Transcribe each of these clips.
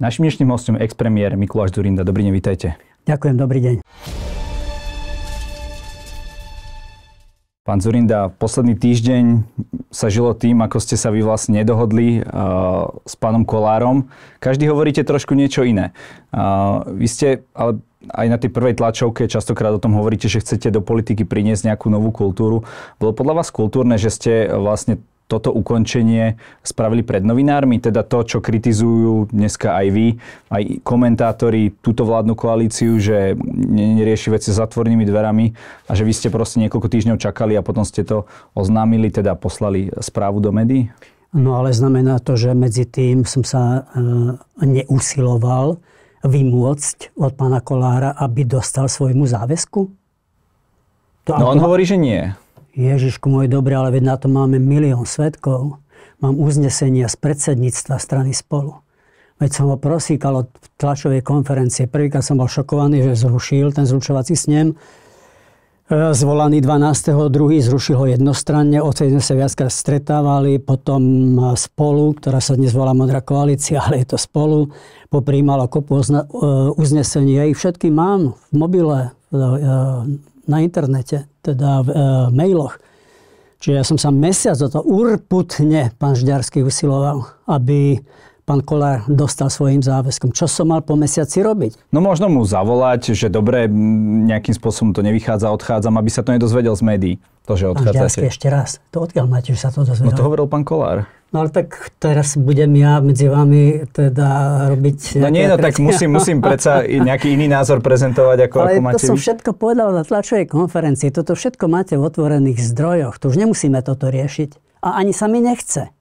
Našim dnešným hostom je ex-premiér Mikuláš Zurinda. Dobrý deň, vítajte. Ďakujem, dobrý deň. Pán Zurinda, posledný týždeň sa žilo tým, ako ste sa vy vlastne nedohodli uh, s pánom Kolárom. Každý hovoríte trošku niečo iné. Uh, vy ste, ale aj na tej prvej tlačovke častokrát o tom hovoríte, že chcete do politiky priniesť nejakú novú kultúru. Bolo podľa vás kultúrne, že ste vlastne toto ukončenie spravili pred novinármi, teda to, čo kritizujú dneska aj vy, aj komentátori túto vládnu koalíciu, že nerieši veci s zatvorenými dverami a že vy ste proste niekoľko týždňov čakali a potom ste to oznámili, teda poslali správu do médií? No ale znamená to, že medzi tým som sa e, neusiloval vymôcť od pána Kolára, aby dostal svojmu záväzku? To no on hovorí, že nie. Ježišku môj, dobre, ale veď na to máme milión svetkov. Mám uznesenia z predsedníctva strany spolu. Veď som ho prosíkal od tlačovej konferencie. Prvýkrát som bol šokovaný, že zrušil ten zručovací snem. E, zvolaný 12. druhý zrušil ho jednostranne, odtedy sme sa viackrát stretávali, potom e, spolu, ktorá sa dnes volá Modrá koalícia, ale je to spolu, popríjmalo kopu e, uznesení. Ja ich všetky mám v mobile, na internete teda v e, mailoch. Čiže ja som sa mesiac o to urputne pán Žďarský usiloval, aby pán Kolár dostal svojim záväzkom. Čo som mal po mesiaci robiť? No možno mu zavolať, že dobre, nejakým spôsobom to nevychádza, odchádzam, aby sa to nedozvedel z médií. To, že odchádzate. ešte raz. To odkiaľ máte, že sa to dozvedel? No to hovoril pán Kolár. No ale tak teraz budem ja medzi vami teda robiť... No nie, no tak musím, musím predsa nejaký iný názor prezentovať, ako, ale ako máte... to som všetko povedal na tlačovej konferencii. Toto všetko máte v otvorených zdrojoch. Tu už nemusíme toto riešiť. A ani sa mi nechce.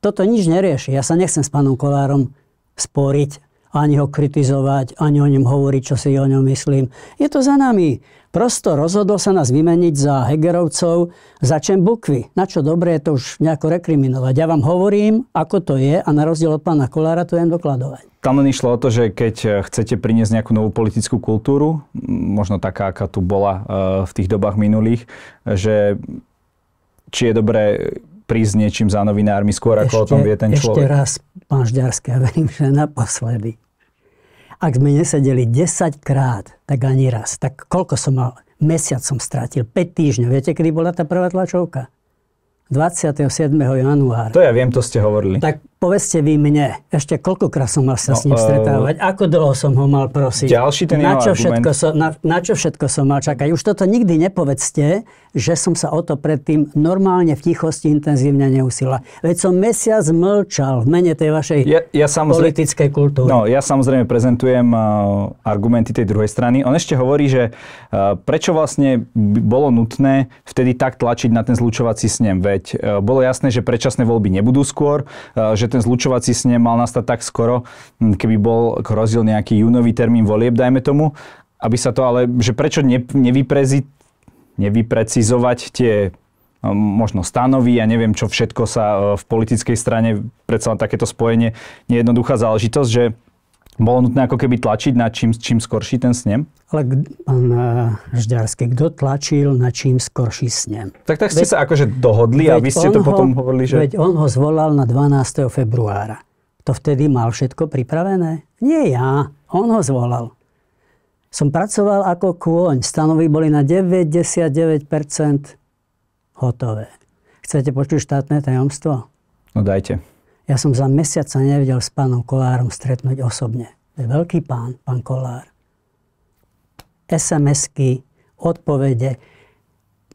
Toto nič nerieši. Ja sa nechcem s pánom Kolárom sporiť, ani ho kritizovať, ani o ňom hovoriť, čo si o ňom myslím. Je to za nami. Prosto rozhodol sa nás vymeniť za Hegerovcov, za bukvy. Na čo dobre je to už nejako rekriminovať. Ja vám hovorím, ako to je a na rozdiel od pána Kolára to viem dokladovať. Tam len išlo o to, že keď e, chcete priniesť nejakú novú politickú kultúru, možno taká, aká tu bola e, v tých dobách minulých, že či je dobré prísť niečím za novinármi skôr, ešte, o tom vie ten človek. Ešte raz, pán Žďarský, ja verím, že naposledy. Ak sme nesedeli 10 krát, tak ani raz. Tak koľko som mal? Mesiac som strátil. 5 týždňov. Viete, kedy bola tá prvá tlačovka? 27. januára. To ja viem, to ste hovorili. Tak Povedzte vy mne, ešte koľkokrát som mal sa no, s ním eh, stretávať, uh, ako dlho som ho mal prosiť, ďalší ten na, čo všetko som, na, na čo všetko som mal čakať. Už toto nikdy nepovedzte, že som sa o to predtým normálne v tichosti intenzívne neusila. Veď som mesiac mlčal v mene tej vašej ja, ja politickej kultúry. No, ja samozrejme prezentujem uh, argumenty tej druhej strany. On ešte hovorí, že uh, prečo vlastne bolo nutné vtedy tak tlačiť na ten zlučovací snem. Veď uh, bolo jasné, že predčasné voľby nebudú skôr, uh, že ten zlučovací snem mal nastať tak skoro, hm, keby bol rozdiel nejaký júnový termín volieb, dajme tomu, aby sa to ale, že prečo ne, nevyprezi, nevyprecizovať tie hm, možno stanovy, ja neviem, čo všetko sa hm, v politickej strane, predsa len takéto spojenie, nejednoduchá záležitosť, že bolo nutné ako keby tlačiť na čím, čím skorší ten snem? Ale pán eh, Žďarský, kto tlačil na čím skorší snem? Tak tak ste veď, sa akože dohodli a vy ste to ho, potom hovorili, že... Veď on ho zvolal na 12. februára. To vtedy mal všetko pripravené? Nie ja, on ho zvolal. Som pracoval ako kôň. Stanovy boli na 99% hotové. Chcete počuť štátne tajomstvo? No dajte. Ja som za mesiac sa nevedel s pánom Kolárom stretnúť osobne. To je veľký pán, pán Kolár. SMS-ky, odpovede.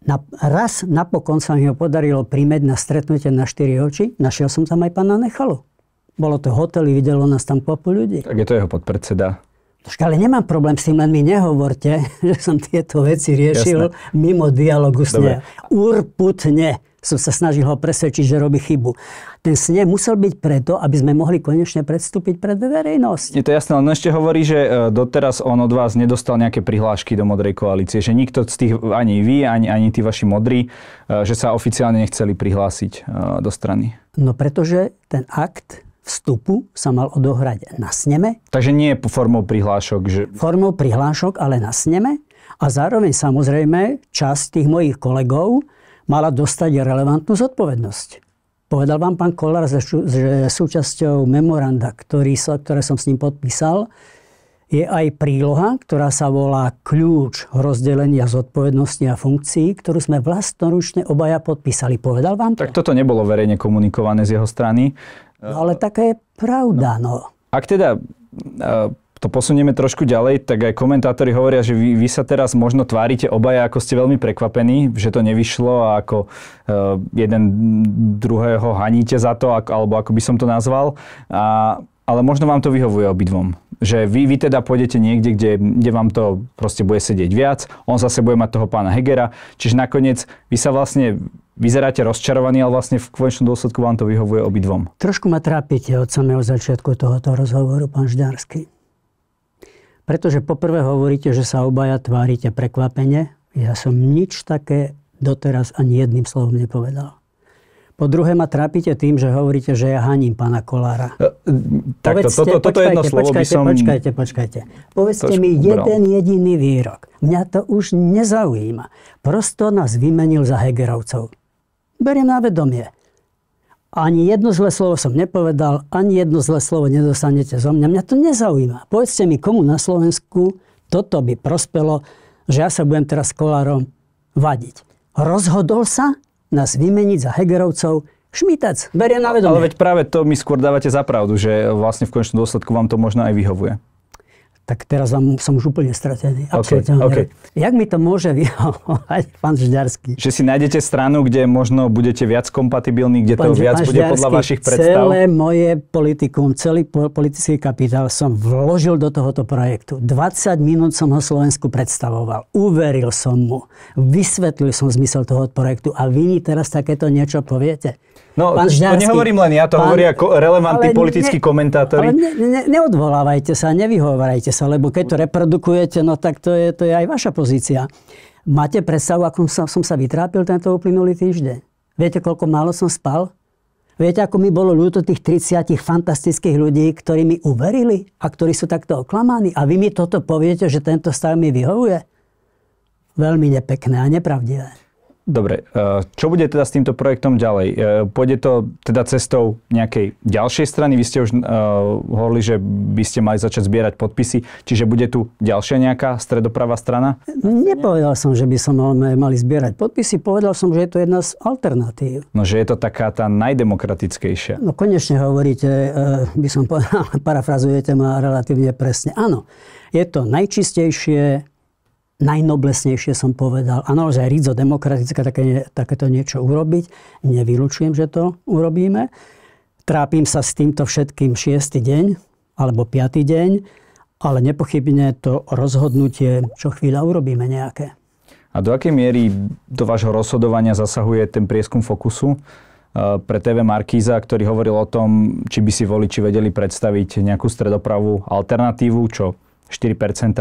Na, raz napokon sa mi ho podarilo prímeť na stretnutie na štyri oči. Našiel som tam aj pána Nechalu. Bolo to hotel, videlo nás tam kopu ľudí. Tak je to jeho podpredseda. Ale nemám problém s tým, len mi nehovorte, že som tieto veci riešil Jasne. mimo dialogu s ním. Urputne som sa snažil ho presvedčiť, že robí chybu. Ten snem musel byť preto, aby sme mohli konečne predstúpiť pred verejnosť. Je to jasné, len ešte hovorí, že e, doteraz on od vás nedostal nejaké prihlášky do Modrej koalície, že nikto z tých, ani vy, ani, ani tí vaši modrí, e, že sa oficiálne nechceli prihlásiť e, do strany. No pretože ten akt vstupu sa mal odohrať na sneme. Takže nie je formou prihlášok? Že... Formou prihlášok, ale na sneme. A zároveň samozrejme časť tých mojich kolegov mala dostať relevantnú zodpovednosť. Povedal vám pán Kolár, že súčasťou memoranda, ktorý sa, ktoré som s ním podpísal, je aj príloha, ktorá sa volá Kľúč rozdelenia zodpovednosti a funkcií, ktorú sme vlastnoručne obaja podpísali. Povedal vám to? Tak toto nebolo verejne komunikované z jeho strany. No ale taká je pravda, no. no. Ak teda to posunieme trošku ďalej, tak aj komentátori hovoria, že vy, vy sa teraz možno tvárite obaja, ako ste veľmi prekvapení, že to nevyšlo a ako uh, jeden druhého haníte za to, ako, alebo ako by som to nazval. A, ale možno vám to vyhovuje obidvom. Že vy, vy teda pôjdete niekde, kde, kde vám to proste bude sedieť viac, on zase bude mať toho pána Hegera, čiže nakoniec vy sa vlastne vyzeráte rozčarovaní, ale vlastne v konečnom dôsledku vám to vyhovuje obidvom. Trošku ma trápite od samého začiatku tohoto rozhovoru, pán Žďarský. Pretože poprvé hovoríte, že sa obaja tvárite prekvapene. Ja som nič také doteraz ani jedným slovom nepovedal. Po druhé ma trápite tým, že hovoríte, že ja haním pána Kolára. E, tak toto, toto, toto jedno slovo počkajte, by som... Počkajte, počkajte. Povedzte mi ubral. jeden jediný výrok. Mňa to už nezaujíma. Prosto nás vymenil za Hegerovcov. Beriem na vedomie. Ani jedno zlé slovo som nepovedal, ani jedno zlé slovo nedostanete zo mňa. Mňa to nezaujíma. Povedzte mi, komu na Slovensku toto by prospelo, že ja sa budem teraz kolárom vadiť. Rozhodol sa nás vymeniť za Hegerovcov Šmitac. Berie na vedomie. Ale veď práve to mi skôr dávate za pravdu, že vlastne v konečnom dôsledku vám to možno aj vyhovuje tak teraz vám, som už úplne stratený. Absolutne. Okay, okay. Jak mi to môže vyhovovať pán Žďarský? Že si nájdete stranu, kde možno budete viac kompatibilní, kde pán, to viac bude podľa vašich predstav? Celé moje politikum, celý politický kapitál som vložil do tohoto projektu. 20 minút som ho Slovensku predstavoval. Uveril som mu. Vysvetlil som zmysel toho projektu. A vy mi teraz takéto niečo poviete? No, pán Žňanský, to nehovorím len ja, to pán, hovoria relevantní politickí ne, komentátori. Ale ne, ne, neodvolávajte sa, nevyhovorajte sa, lebo keď to reprodukujete, no tak to je, to je aj vaša pozícia. Máte predstavu, ako som, som sa vytrápil tento uplynulý týždeň? Viete, koľko málo som spal? Viete, ako mi bolo ľúto tých 30 fantastických ľudí, ktorí mi uverili a ktorí sú takto oklamaní. A vy mi toto poviete, že tento stav mi vyhovuje? Veľmi nepekné a nepravdivé. Dobre, e, čo bude teda s týmto projektom ďalej? E, pôjde to teda cestou nejakej ďalšej strany? Vy ste už e, hovorili, že by ste mali začať zbierať podpisy, čiže bude tu ďalšia nejaká stredopravá strana? Nepovedal som, že by som mali zbierať podpisy, povedal som, že je to jedna z alternatív. No, že je to taká tá najdemokratickejšia. No konečne hovoríte, by som povedal, parafrazujete ma relatívne presne. Áno, je to najčistejšie, najnoblesnejšie som povedal. A naozaj rídzo demokratické také, takéto niečo urobiť. Nevylučujem, že to urobíme. Trápim sa s týmto všetkým šiestý deň alebo piatý deň, ale nepochybne to rozhodnutie čo chvíľa urobíme nejaké. A do akej miery do vášho rozhodovania zasahuje ten prieskum Fokusu? Eh, pre TV Markíza, ktorý hovoril o tom, či by si voliči vedeli predstaviť nejakú stredopravú alternatívu, čo 4%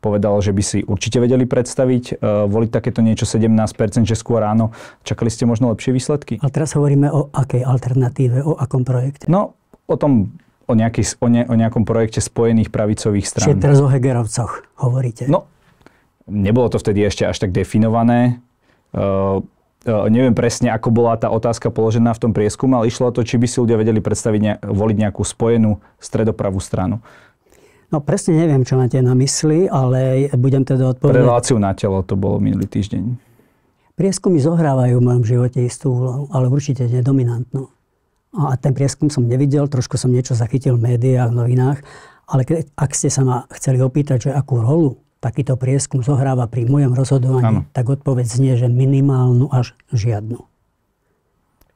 povedal, že by si určite vedeli predstaviť e, voliť takéto niečo 17% skôr ráno. Čakali ste možno lepšie výsledky? A teraz hovoríme o akej alternatíve, o akom projekte? No, o tom o, nejaký, o, ne, o nejakom projekte spojených pravicových strán. Čiže teraz o Hegerovcoch hovoríte? No, nebolo to vtedy ešte až tak definované. Uh, neviem presne, ako bola tá otázka položená v tom prieskume, ale išlo o to, či by si ľudia vedeli predstaviť voliť nejakú spojenú stredopravú stranu. No presne neviem, čo máte na mysli, ale budem teda odpovedať. Reláciu na telo to bolo minulý týždeň. Prieskumy zohrávajú v mojom živote istú úlohu, ale určite nedominantnú. No a ten prieskum som nevidel, trošku som niečo zachytil v médiách, v novinách, ale keď, ak ste sa ma chceli opýtať, že akú rolu takýto prieskum zohráva pri mojom rozhodovaní, ano. tak odpoveď znie, že minimálnu až žiadnu.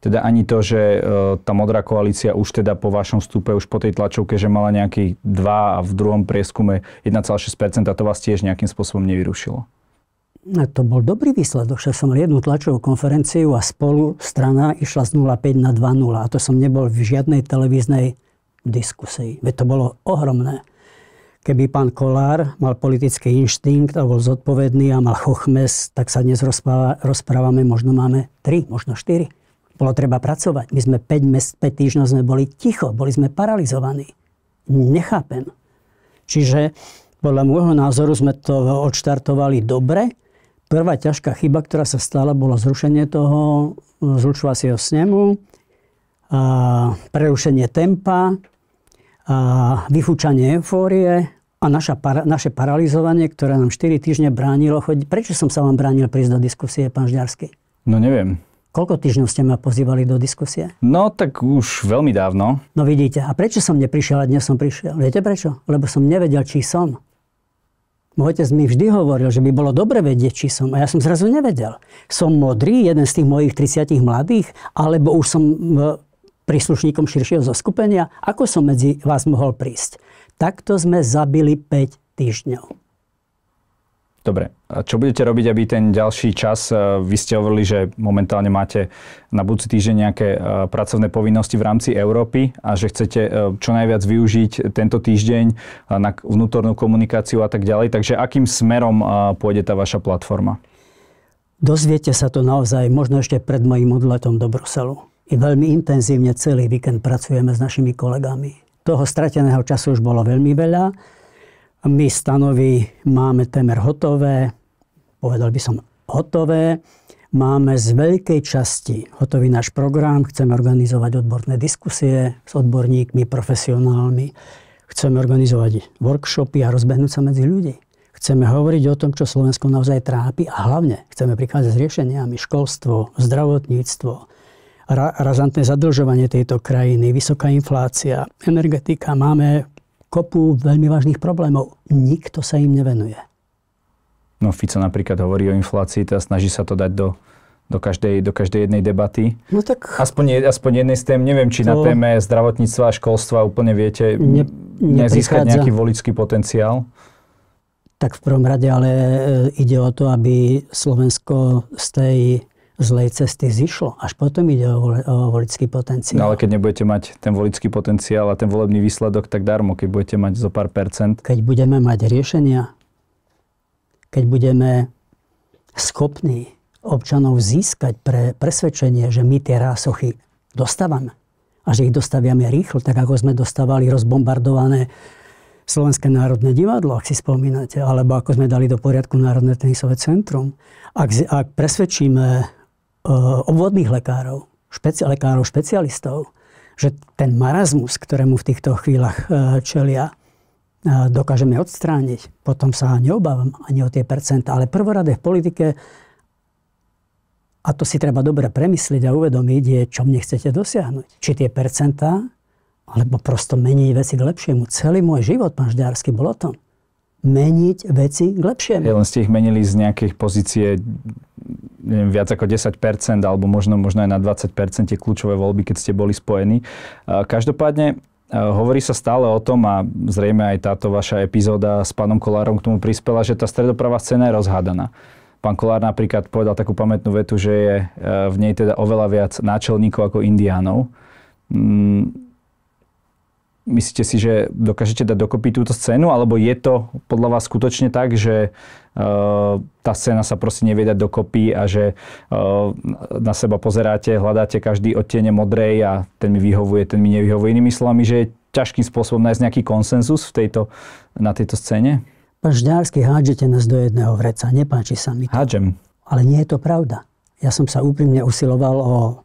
Teda ani to, že e, tá modrá koalícia už teda po vašom vstupe, už po tej tlačovke, že mala nejaký 2 a v druhom prieskume 1,6%, to vás tiež nejakým spôsobom nevyrušilo? No, to bol dobrý výsledok, že som mal jednu tlačovú konferenciu a spolu strana išla z 0,5 na 2,0 a to som nebol v žiadnej televíznej diskusii. Veď to bolo ohromné. Keby pán Kolár mal politický inštinkt a bol zodpovedný a mal chochmes, tak sa dnes rozpráva, rozprávame, možno máme 3, možno 4. Bolo treba pracovať. My sme 5, 5 týždňov sme boli ticho, boli sme paralizovaní. Nechápem. Čiže podľa môjho názoru sme to odštartovali dobre. Prvá ťažká chyba, ktorá sa stala, bolo zrušenie toho zlučovacieho snemu, a prerušenie tempa, a vyfúčanie eufórie a naša, para, naše paralizovanie, ktoré nám 4 týždne bránilo chodiť. Prečo som sa vám bránil prísť do diskusie, pán Žďarský? No neviem. Koľko týždňov ste ma pozývali do diskusie? No tak už veľmi dávno. No vidíte, a prečo som neprišiel a dnes som prišiel? Viete prečo? Lebo som nevedel, či som. Môj otec mi vždy hovoril, že by bolo dobre vedieť, či som. A ja som zrazu nevedel. Som modrý, jeden z tých mojich 30 mladých, alebo už som e, príslušníkom širšieho zoskupenia. Ako som medzi vás mohol prísť? Takto sme zabili 5 týždňov. Dobre, a čo budete robiť, aby ten ďalší čas, e, vy ste hovorili, že momentálne máte na budúci týždeň nejaké e, pracovné povinnosti v rámci Európy a že chcete e, čo najviac využiť tento týždeň na vnútornú komunikáciu a tak ďalej. Takže akým smerom pôjde tá vaša platforma? Dozviete sa to naozaj možno ešte pred mojim odletom do Bruselu. I veľmi intenzívne celý víkend pracujeme s našimi kolegami. Toho strateného času už bolo veľmi veľa my stanovy máme témer hotové, povedal by som hotové. Máme z veľkej časti hotový náš program, chceme organizovať odborné diskusie s odborníkmi, profesionálmi, chceme organizovať workshopy a rozbehnúť sa medzi ľudí. Chceme hovoriť o tom, čo Slovensko naozaj trápi a hlavne chceme prichádzať s riešeniami školstvo, zdravotníctvo, razantné zadlžovanie tejto krajiny, vysoká inflácia, energetika. Máme kopu veľmi vážnych problémov. Nikto sa im nevenuje. No Fico napríklad hovorí o inflácii, teda snaží sa to dať do, do, každej, do každej jednej debaty. No tak... Aspoň, aspoň jednej z tém, neviem, či to... na téme zdravotníctva a školstva úplne viete ne, nezískať nejaký voličský potenciál. Tak v prvom rade ale e, ide o to, aby Slovensko z tej zlej cesty zišlo. Až potom ide o, voli, o volický potenciál. No ale keď nebudete mať ten volický potenciál a ten volebný výsledok, tak darmo, keď budete mať zo pár percent. Keď budeme mať riešenia, keď budeme schopní občanov získať pre presvedčenie, že my tie rásochy dostávame a že ich dostaviame rýchlo, tak ako sme dostávali rozbombardované Slovenské národné divadlo, ak si spomínate, alebo ako sme dali do poriadku Národné tenisové centrum. Ak, ak presvedčíme Eh, obvodných lekárov, špeci- lekárov špecialistov, že ten marazmus, ktorému v týchto chvíľach eh, čelia, eh, dokážeme odstrániť. Potom sa neobávam ani o tie percentá, ale prvoradé v politike, a to si treba dobre premyslieť a uvedomiť, je, čo mne chcete dosiahnuť. Či tie percentá, alebo prosto meniť veci k lepšiemu. Celý môj život, pán Žďársky, bol o tom meniť veci k lepšiemu. Ja len ste ich menili z nejakých pozície neviem, viac ako 10% alebo možno, možno aj na 20% tie kľúčové voľby, keď ste boli spojení. Každopádne Hovorí sa stále o tom a zrejme aj táto vaša epizóda s pánom Kolárom k tomu prispela, že tá stredopravá scéna je rozhádaná. Pán Kolár napríklad povedal takú pamätnú vetu, že je e, v nej teda oveľa viac náčelníkov ako indiánov. Mm, Myslíte si, že dokážete dať dokopy túto scénu, alebo je to podľa vás skutočne tak, že uh, tá scéna sa proste nevie dať dokopy a že uh, na seba pozeráte, hľadáte každý odtiene modrej a ten mi vyhovuje, ten mi nevyhovuje. Inými slovami, že je ťažkým spôsobom nájsť nejaký konsenzus v tejto, na tejto scéne? Pán Žďársky, hádžete nás do jedného vreca, nepáči sa mi to. Hádžem. Ale nie je to pravda. Ja som sa úprimne usiloval o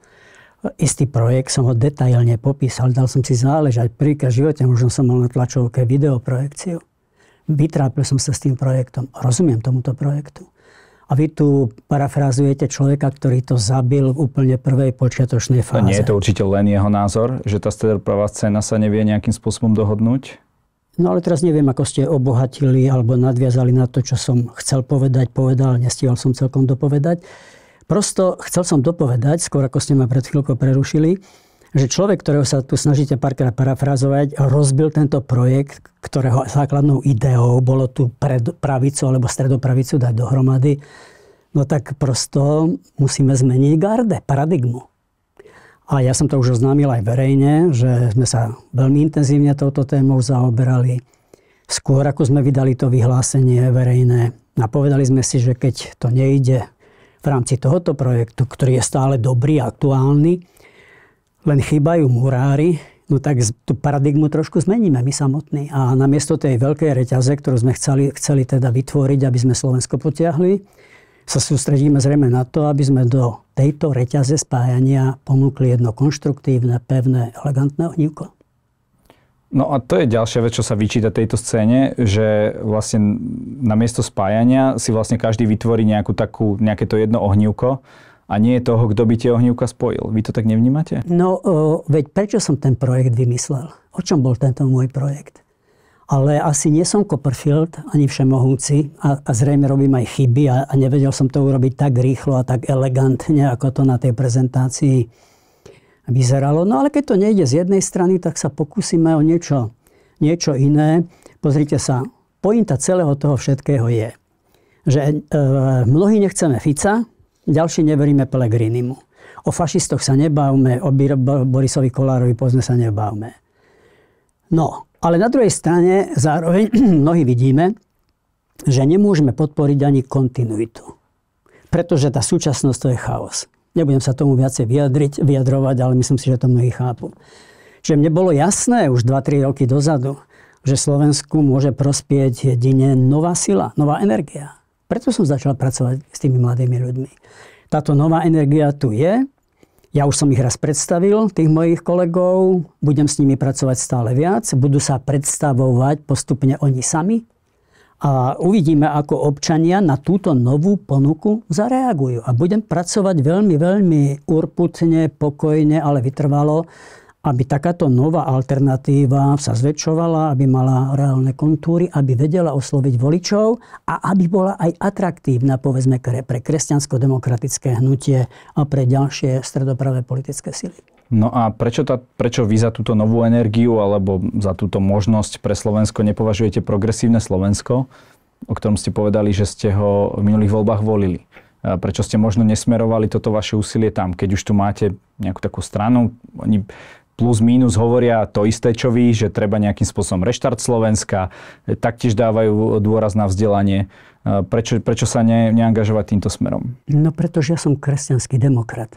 istý projekt, som ho detailne popísal, dal som si záležať príkaz živote, možno som mal na tlačovke videoprojekciu. Vytrápil som sa s tým projektom, rozumiem tomuto projektu. A vy tu parafrazujete človeka, ktorý to zabil v úplne prvej počiatočnej fáze. A nie je to určite len jeho názor, že tá stredoprava scéna sa nevie nejakým spôsobom dohodnúť? No ale teraz neviem, ako ste obohatili alebo nadviazali na to, čo som chcel povedať, povedal, nestíhal som celkom dopovedať. Prosto chcel som dopovedať, skôr ako ste ma pred chvíľkou prerušili, že človek, ktorého sa tu snažíte párkrát parafrazovať, rozbil tento projekt, ktorého základnou ideou bolo tu pravicu alebo stredopravicu dať dohromady, no tak prosto musíme zmeniť garde, paradigmu. A ja som to už oznámil aj verejne, že sme sa veľmi intenzívne touto témou zaoberali. Skôr ako sme vydali to vyhlásenie verejné, napovedali sme si, že keď to nejde v rámci tohoto projektu, ktorý je stále dobrý, a aktuálny, len chýbajú murári, no tak tú paradigmu trošku zmeníme my samotní. A namiesto tej veľkej reťaze, ktorú sme chceli, chceli teda vytvoriť, aby sme Slovensko potiahli, sa sústredíme zrejme na to, aby sme do tejto reťaze spájania ponúkli jedno konštruktívne, pevné, elegantné ohnívko. No a to je ďalšia vec, čo sa vyčíta tejto scéne, že vlastne na miesto spájania si vlastne každý vytvorí nejakú takú, nejaké to jedno ohnívko a nie je toho, kto by tie ohnívka spojil. Vy to tak nevnímate? No, e, veď prečo som ten projekt vymyslel? O čom bol tento môj projekt? ale asi nie som Copperfield, ani všemohúci a, a zrejme robím aj chyby a, a nevedel som to urobiť tak rýchlo a tak elegantne, ako to na tej prezentácii vyzeralo. No ale keď to nejde z jednej strany, tak sa pokúsime o niečo, niečo iné. Pozrite sa, pointa celého toho všetkého je, že e, mnohí nechceme Fica, ďalší neveríme Pelegrinimu. O fašistoch sa nebávme, o Borisovi Kolárovi pozne sa nebávme. No, ale na druhej strane zároveň mnohí vidíme, že nemôžeme podporiť ani kontinuitu. Pretože tá súčasnosť to je chaos. Nebudem sa tomu viacej vyjadriť, vyjadrovať, ale myslím si, že to mnohí chápu. Čiže mne bolo jasné už 2-3 roky dozadu, že Slovensku môže prospieť jedine nová sila, nová energia. Preto som začal pracovať s tými mladými ľuďmi. Táto nová energia tu je. Ja už som ich raz predstavil, tých mojich kolegov. Budem s nimi pracovať stále viac. Budú sa predstavovať postupne oni sami, a uvidíme, ako občania na túto novú ponuku zareagujú. A budem pracovať veľmi, veľmi urputne, pokojne, ale vytrvalo, aby takáto nová alternatíva sa zväčšovala, aby mala reálne kontúry, aby vedela osloviť voličov a aby bola aj atraktívna, povedzme, pre kresťansko-demokratické hnutie a pre ďalšie stredopravé politické sily. No a prečo, tá, prečo vy za túto novú energiu alebo za túto možnosť pre Slovensko nepovažujete progresívne Slovensko, o ktorom ste povedali, že ste ho v minulých voľbách volili? prečo ste možno nesmerovali toto vaše úsilie tam, keď už tu máte nejakú takú stranu? Oni plus minus hovoria to isté, čo vy, že treba nejakým spôsobom reštart Slovenska, taktiež dávajú dôraz na vzdelanie. Prečo, prečo sa ne, neangažovať týmto smerom? No pretože ja som kresťanský demokrat.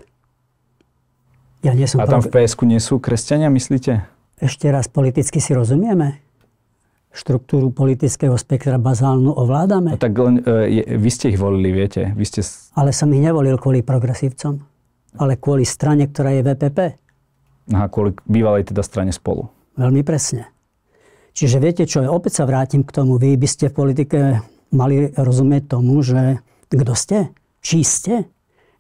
Ja nie som A tam v PSK nie sú kresťania, myslíte? Ešte raz, politicky si rozumieme? Štruktúru politického spektra bazálnu ovládame? No tak len, e, vy ste ich volili, viete? Vy ste... Ale som ich nevolil kvôli progresívcom, ale kvôli strane, ktorá je VPP. Aha, kvôli bývalej teda strane spolu. Veľmi presne. Čiže viete čo, ja opäť sa vrátim k tomu, vy by ste v politike mali rozumieť tomu, že kto ste, Či ste,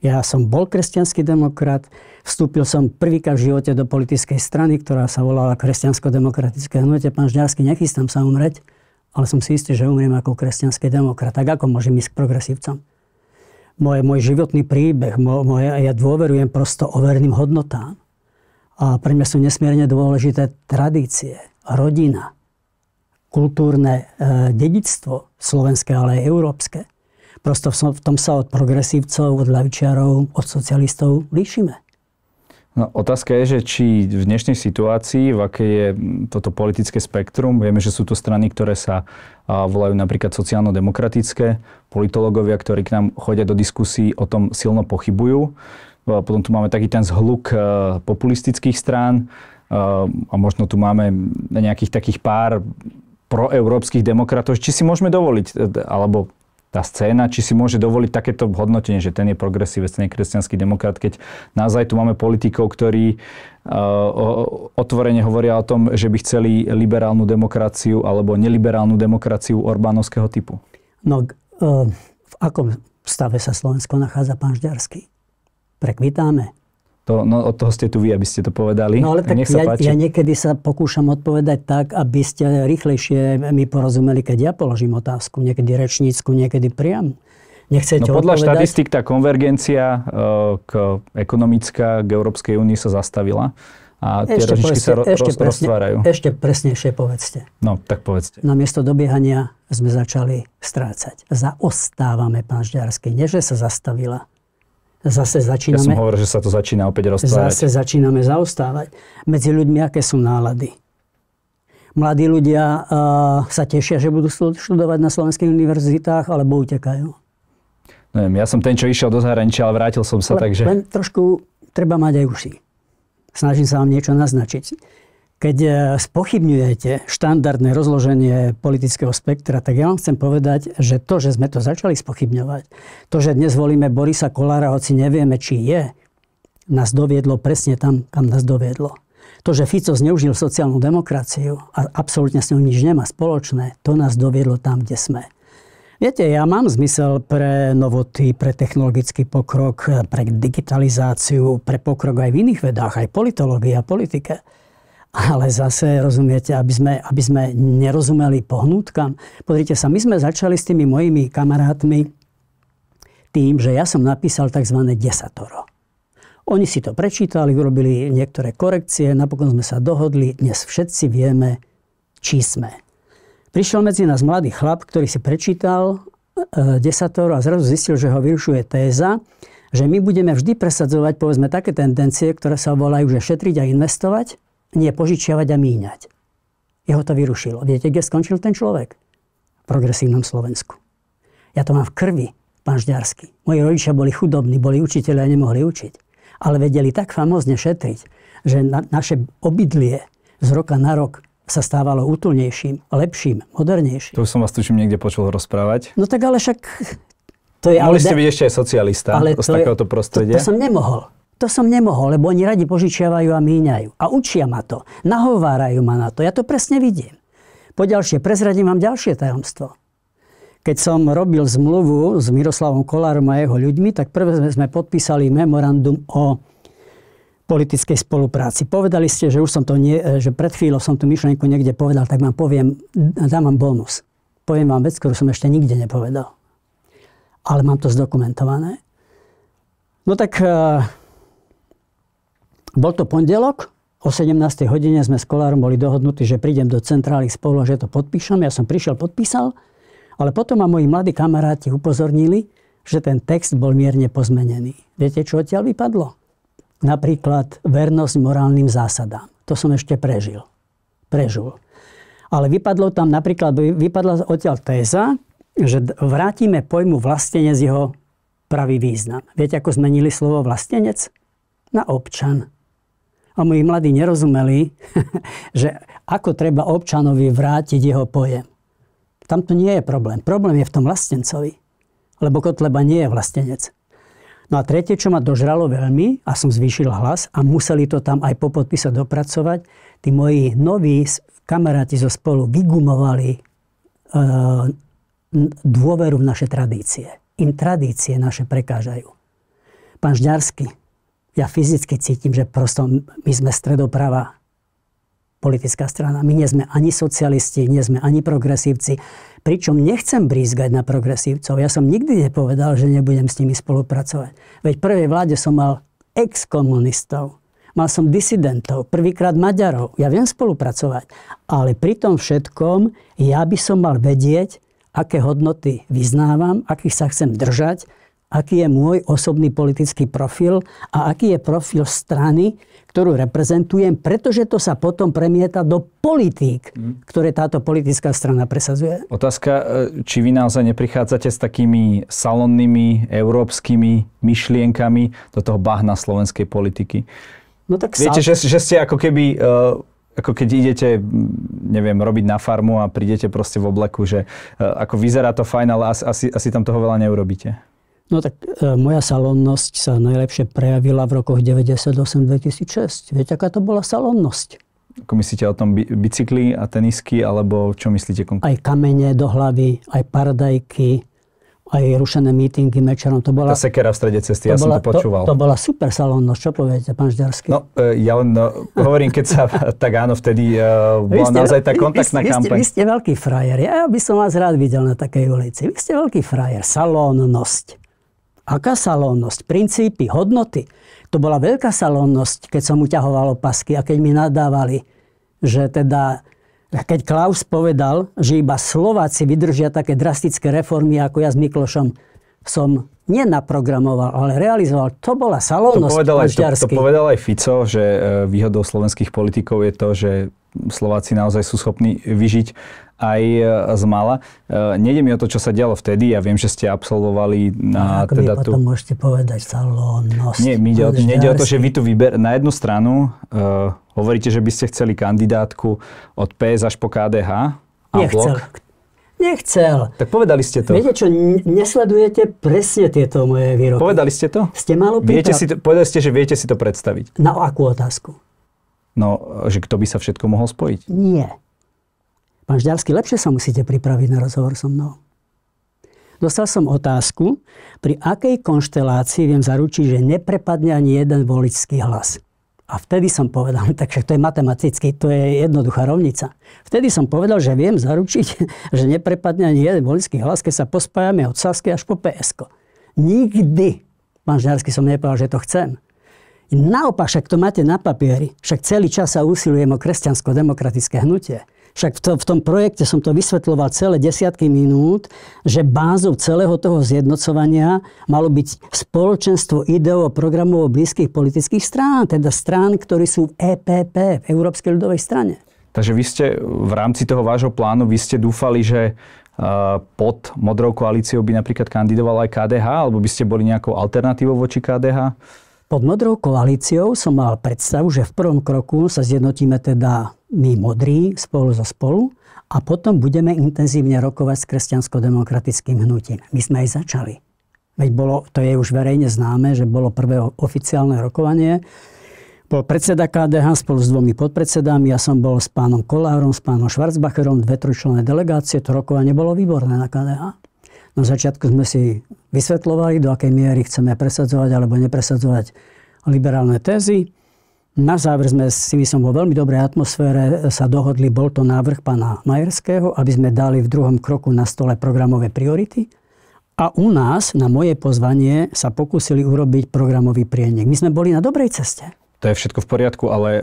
ja som bol kresťanský demokrat, vstúpil som prvýkrát v živote do politickej strany, ktorá sa volala Kresťansko-demokratické hnutie. Pán Žďarský, nechystám sa umrieť, ale som si istý, že umriem ako kresťanský demokrat. Tak ako môžem ísť k progresívcom? Môj, môj životný príbeh, môj, ja dôverujem prosto overným hodnotám. A pre mňa sú nesmierne dôležité tradície, rodina, kultúrne e, dedictvo slovenské, ale aj európske. Prosto v tom sa od progresívcov, od ľavičiarov, od socialistov líšime. No, otázka je, že či v dnešnej situácii, v akej je toto politické spektrum, vieme, že sú to strany, ktoré sa volajú napríklad sociálno-demokratické, politológovia, ktorí k nám chodia do diskusí, o tom silno pochybujú. Potom tu máme taký ten zhluk populistických strán a možno tu máme nejakých takých pár proeurópskych demokratov. Či si môžeme dovoliť, e, alebo tá scéna, či si môže dovoliť takéto hodnotenie, že ten je progresívec, ten je kresťanský demokrat, keď naozaj tu máme politikov, ktorí uh, otvorene hovoria o tom, že by chceli liberálnu demokraciu alebo neliberálnu demokraciu Orbánovského typu. No, uh, v akom stave sa Slovensko nachádza pán Žďarský? Prekvitáme? To, no, od toho ste tu vy, aby ste to povedali. No ale tak ja, páči. ja niekedy sa pokúšam odpovedať tak, aby ste rýchlejšie mi porozumeli, keď ja položím otázku. Niekedy rečnícku, niekedy priam. Nechcete no, podľa odpovedať? štatistik tá konvergencia e, k, ekonomická k Európskej únii sa zastavila a tie ešte rožičky povedzte, sa ro, ešte roz, presne, roztvárajú. Ešte presnejšie povedzte. No, tak povedzte. miesto dobiehania sme začali strácať. Zaostávame, pán Žďarský. Nie, že sa zastavila zase začíname... Ja som hovoril, že sa to začína opäť rozprávať. Zase začíname zaostávať. Medzi ľuďmi, aké sú nálady. Mladí ľudia uh, sa tešia, že budú študovať na slovenských univerzitách, alebo utekajú. Neviem, ja som ten, čo išiel do zahraničia, ale vrátil som sa, Le, takže... Len trošku treba mať aj uši. Snažím sa vám niečo naznačiť. Keď e, spochybňujete štandardné rozloženie politického spektra, tak ja vám chcem povedať, že to, že sme to začali spochybňovať, to, že dnes volíme Borisa Kolára, hoci nevieme, či je, nás doviedlo presne tam, kam nás doviedlo. To, že Fico zneužil sociálnu demokraciu a absolútne s ňou nič nemá spoločné, to nás doviedlo tam, kde sme. Viete, ja mám zmysel pre novoty, pre technologický pokrok, pre digitalizáciu, pre pokrok aj v iných vedách, aj politológii a politike. Ale zase, rozumiete, aby sme, aby sme nerozumeli pohnútkam. Pozrite sa, my sme začali s tými mojimi kamarátmi tým, že ja som napísal tzv. desatoro. Oni si to prečítali, urobili niektoré korekcie, napokon sme sa dohodli, dnes všetci vieme, či sme. Prišiel medzi nás mladý chlap, ktorý si prečítal e, desatoro a zrazu zistil, že ho vyrušuje téza, že my budeme vždy presadzovať povedzme také tendencie, ktoré sa volajú, že šetriť a investovať, nie požičiavať a míňať. Jeho to vyrušilo. Viete, kde skončil ten človek? V progresívnom Slovensku. Ja to mám v krvi, pán Žďarský. Moji rodičia boli chudobní, boli učiteľi a nemohli učiť. Ale vedeli tak famozne šetriť, že na, naše obydlie z roka na rok sa stávalo útulnejším, lepším, modernejším. To už som vás tuším niekde počul rozprávať. No tak ale však... To je, Mohli ale, ste byť ešte aj socialista ale z takéhoto prostredia. To, to som nemohol. To som nemohol, lebo oni radi požičiavajú a míňajú. A učia ma to. Nahovárajú ma na to. Ja to presne vidím. ďalšie, prezradím vám ďalšie tajomstvo. Keď som robil zmluvu s Miroslavom Kolárom a jeho ľuďmi, tak prvé sme podpísali memorandum o politickej spolupráci. Povedali ste, že už som to nie, že pred chvíľou som tú myšlienku niekde povedal, tak vám poviem, dám vám bonus. Poviem vám vec, ktorú som ešte nikde nepovedal. Ale mám to zdokumentované. No tak eh, bol to pondelok, o 17. hodine sme s kolárom boli dohodnutí, že prídem do centrály spolu a že to podpíšem. Ja som prišiel, podpísal, ale potom ma moji mladí kamaráti upozornili, že ten text bol mierne pozmenený. Viete, čo odtiaľ vypadlo? Napríklad vernosť morálnym zásadám. To som ešte prežil. Prežil. Ale vypadlo tam napríklad, vypadla odtiaľ téza, že vrátime pojmu vlastenec jeho pravý význam. Viete, ako zmenili slovo vlastenec? Na občan a moji mladí nerozumeli, že ako treba občanovi vrátiť jeho pojem. Tam to nie je problém. Problém je v tom vlastencovi, lebo Kotleba nie je vlastenec. No a tretie, čo ma dožralo veľmi, a som zvýšil hlas a museli to tam aj po podpise dopracovať, tí moji noví kamaráti zo spolu vygumovali e, dôveru v naše tradície. Im tradície naše prekážajú. Pán Žďarsky, ja fyzicky cítim, že prosto my sme stredoprava politická strana. My nie sme ani socialisti, nie sme ani progresívci. Pričom nechcem brízgať na progresívcov. Ja som nikdy nepovedal, že nebudem s nimi spolupracovať. Veď v prvej vláde som mal exkomunistov, mal som disidentov, prvýkrát Maďarov. Ja viem spolupracovať. Ale pri tom všetkom ja by som mal vedieť, aké hodnoty vyznávam, akých sa chcem držať aký je môj osobný politický profil a aký je profil strany, ktorú reprezentujem, pretože to sa potom premieta do politík, mhm. ktoré táto politická strana presazuje. Otázka, e, či vy naozaj neprichádzate s takými salonnými európskymi myšlienkami do toho bahna slovenskej politiky? No tak Viete, sa... že, že ste ako keby... Uh, ako keď idete, neviem, robiť na farmu a prídete proste v obleku, že e, ako vyzerá to fajn, ale asi, asi, asi tam toho veľa neurobíte. No tak e, moja salonnosť sa najlepšie prejavila v rokoch 98-2006. Viete, aká to bola salonnosť. Ako myslíte o tom bicykli a tenisky, alebo čo myslíte konkrétne? Aj kamene do hlavy, aj paradajky, aj rušené mítingy mečerom. To bola, tá sekera v strede cesty, ja bola, som to počúval. To, to bola super salónnosť, čo poviete, pán Žďarský? No, e, ja len no, hovorím, keď sa, tak áno, vtedy e, bola ste, naozaj tá kontaktná vy, vy, kampaň. Vy vy ste veľký frajer, ja by som vás rád videl na takej ulici. Vy ste veľký frajer, salónnosť. Aká salónnosť? Princípy, hodnoty. To bola veľká salónnosť, keď som uťahoval opasky a keď mi nadávali, že teda keď Klaus povedal, že iba Slováci vydržia také drastické reformy, ako ja s Miklošom som nenaprogramoval, ale realizoval. To bola salónnosť to povedal, aj, to, to povedal aj Fico, že e, výhodou slovenských politikov je to, že Slováci naozaj sú schopní vyžiť aj e, z mala. E, nejde mi o to, čo sa dialo vtedy. Ja viem, že ste absolvovali na... No, ako teda tu... môžete povedať salónnosť. Nie, mi ide o, nejde o to, že vy tu vyber... Na jednu stranu uh, hovoríte, že by ste chceli kandidátku od PS až po KDH. A Nechcel. Blok. Nechcel. Tak povedali ste to. Viete čo, nesledujete presne tieto moje výroky. Povedali ste to? Ste malo priprav... viete si to, Povedali ste, že viete si to predstaviť. Na akú otázku? No, že kto by sa všetko mohol spojiť? Nie. Pán Žďarský, lepšie sa musíte pripraviť na rozhovor so mnou. Dostal som otázku, pri akej konštelácii viem zaručiť, že neprepadne ani jeden voličský hlas. A vtedy som povedal, takže to je matematicky, to je jednoduchá rovnica. Vtedy som povedal, že viem zaručiť, že neprepadne ani jeden voličský hlas, keď sa pospájame od Sasky až po PSK. Nikdy, pán Žďarský, som nepovedal, že to chcem. Naopak, však to máte na papieri. Však celý čas sa usilujem o kresťansko-demokratické hnutie. Však v, to, v tom projekte som to vysvetloval celé desiatky minút, že bázou celého toho zjednocovania malo byť spoločenstvo ideov programov blízkych politických strán, teda strán, ktorí sú v EPP, v Európskej ľudovej strane. Takže vy ste v rámci toho vášho plánu, vy ste dúfali, že e, pod modrou koalíciou by napríklad kandidoval aj KDH, alebo by ste boli nejakou alternatívou voči KDH? Pod modrou koalíciou som mal predstavu, že v prvom kroku sa zjednotíme teda my modrí spolu so spolu a potom budeme intenzívne rokovať s kresťansko-demokratickým hnutím. My sme aj začali. Veď bolo, to je už verejne známe, že bolo prvé oficiálne rokovanie. Bol predseda KDH spolu s dvomi podpredsedami, ja som bol s pánom Kolárom, s pánom Schwarzbacherom, dve trojčlenné delegácie, to rokovanie bolo výborné na KDH. Na začiatku sme si vysvetľovali, do akej miery chceme presadzovať alebo nepresadzovať liberálne tézy. Na záver sme si myslím vo veľmi dobrej atmosfére sa dohodli, bol to návrh pána Majerského, aby sme dali v druhom kroku na stole programové priority. A u nás, na moje pozvanie, sa pokúsili urobiť programový prienik. My sme boli na dobrej ceste to je všetko v poriadku, ale uh,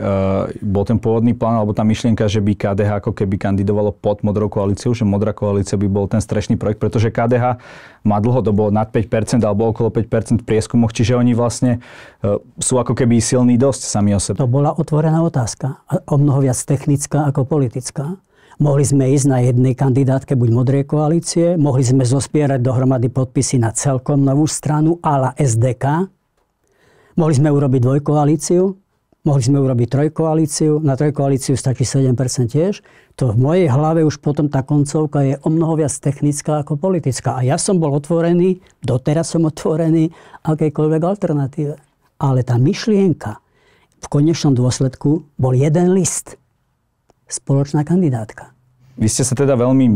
bol ten pôvodný plán alebo tá myšlienka, že by KDH ako keby kandidovalo pod modrou koalíciou, že modrá koalícia by bol ten strešný projekt, pretože KDH má dlhodobo nad 5% alebo okolo 5% prieskumoch, čiže oni vlastne uh, sú ako keby silní dosť sami o sebe. To bola otvorená otázka, o mnoho viac technická ako politická. Mohli sme ísť na jednej kandidátke buď modrej koalície, mohli sme zospierať dohromady podpisy na celkom novú stranu, ale SDK, Mohli sme urobiť dvojkoalíciu, mohli sme urobiť trojkoalíciu, na trojkoalíciu stačí 7% tiež. To v mojej hlave už potom tá koncovka je o mnoho viac technická ako politická. A ja som bol otvorený, doteraz som otvorený akejkoľvek alternatíve. Ale tá myšlienka v konečnom dôsledku bol jeden list. Spoločná kandidátka. Vy ste sa teda veľmi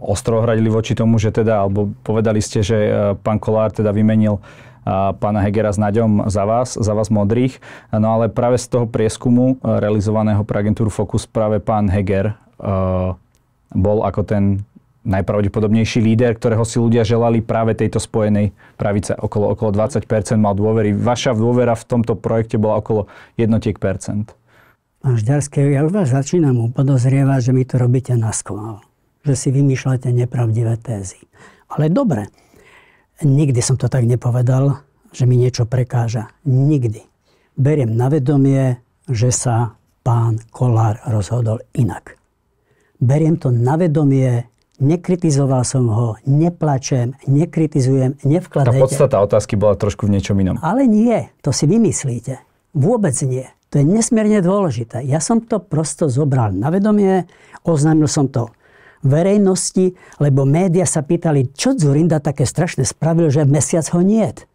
ostro voči tomu, že teda, alebo povedali ste, že e, pán Kolár teda vymenil pána Hegera s Naďom za vás, za vás modrých. No ale práve z toho prieskumu e, realizovaného pre agentúru Focus práve pán Heger e, bol ako ten najpravdepodobnejší líder, ktorého si ľudia želali práve tejto spojenej pravice. Okolo, okolo 20% mal dôvery. Vaša dôvera v tomto projekte bola okolo jednotiek percent. Pán Žďarský, ja už vás začínam upodozrievať, že mi to robíte na skvál. Že si vymýšľate nepravdivé tézy. Ale dobre, Nikdy som to tak nepovedal, že mi niečo prekáža. Nikdy. Beriem na vedomie, že sa pán Kolár rozhodol inak. Beriem to na vedomie, nekritizoval som ho, neplačem, nekritizujem, nevkladajte. Tá podstata otázky bola trošku v niečom inom. Ale nie, to si vymyslíte. Vôbec nie. To je nesmierne dôležité. Ja som to prosto zobral na vedomie, oznámil som to verejnosti, lebo média sa pýtali, čo Zurinda také strašne spravil, že mesiac ho niet.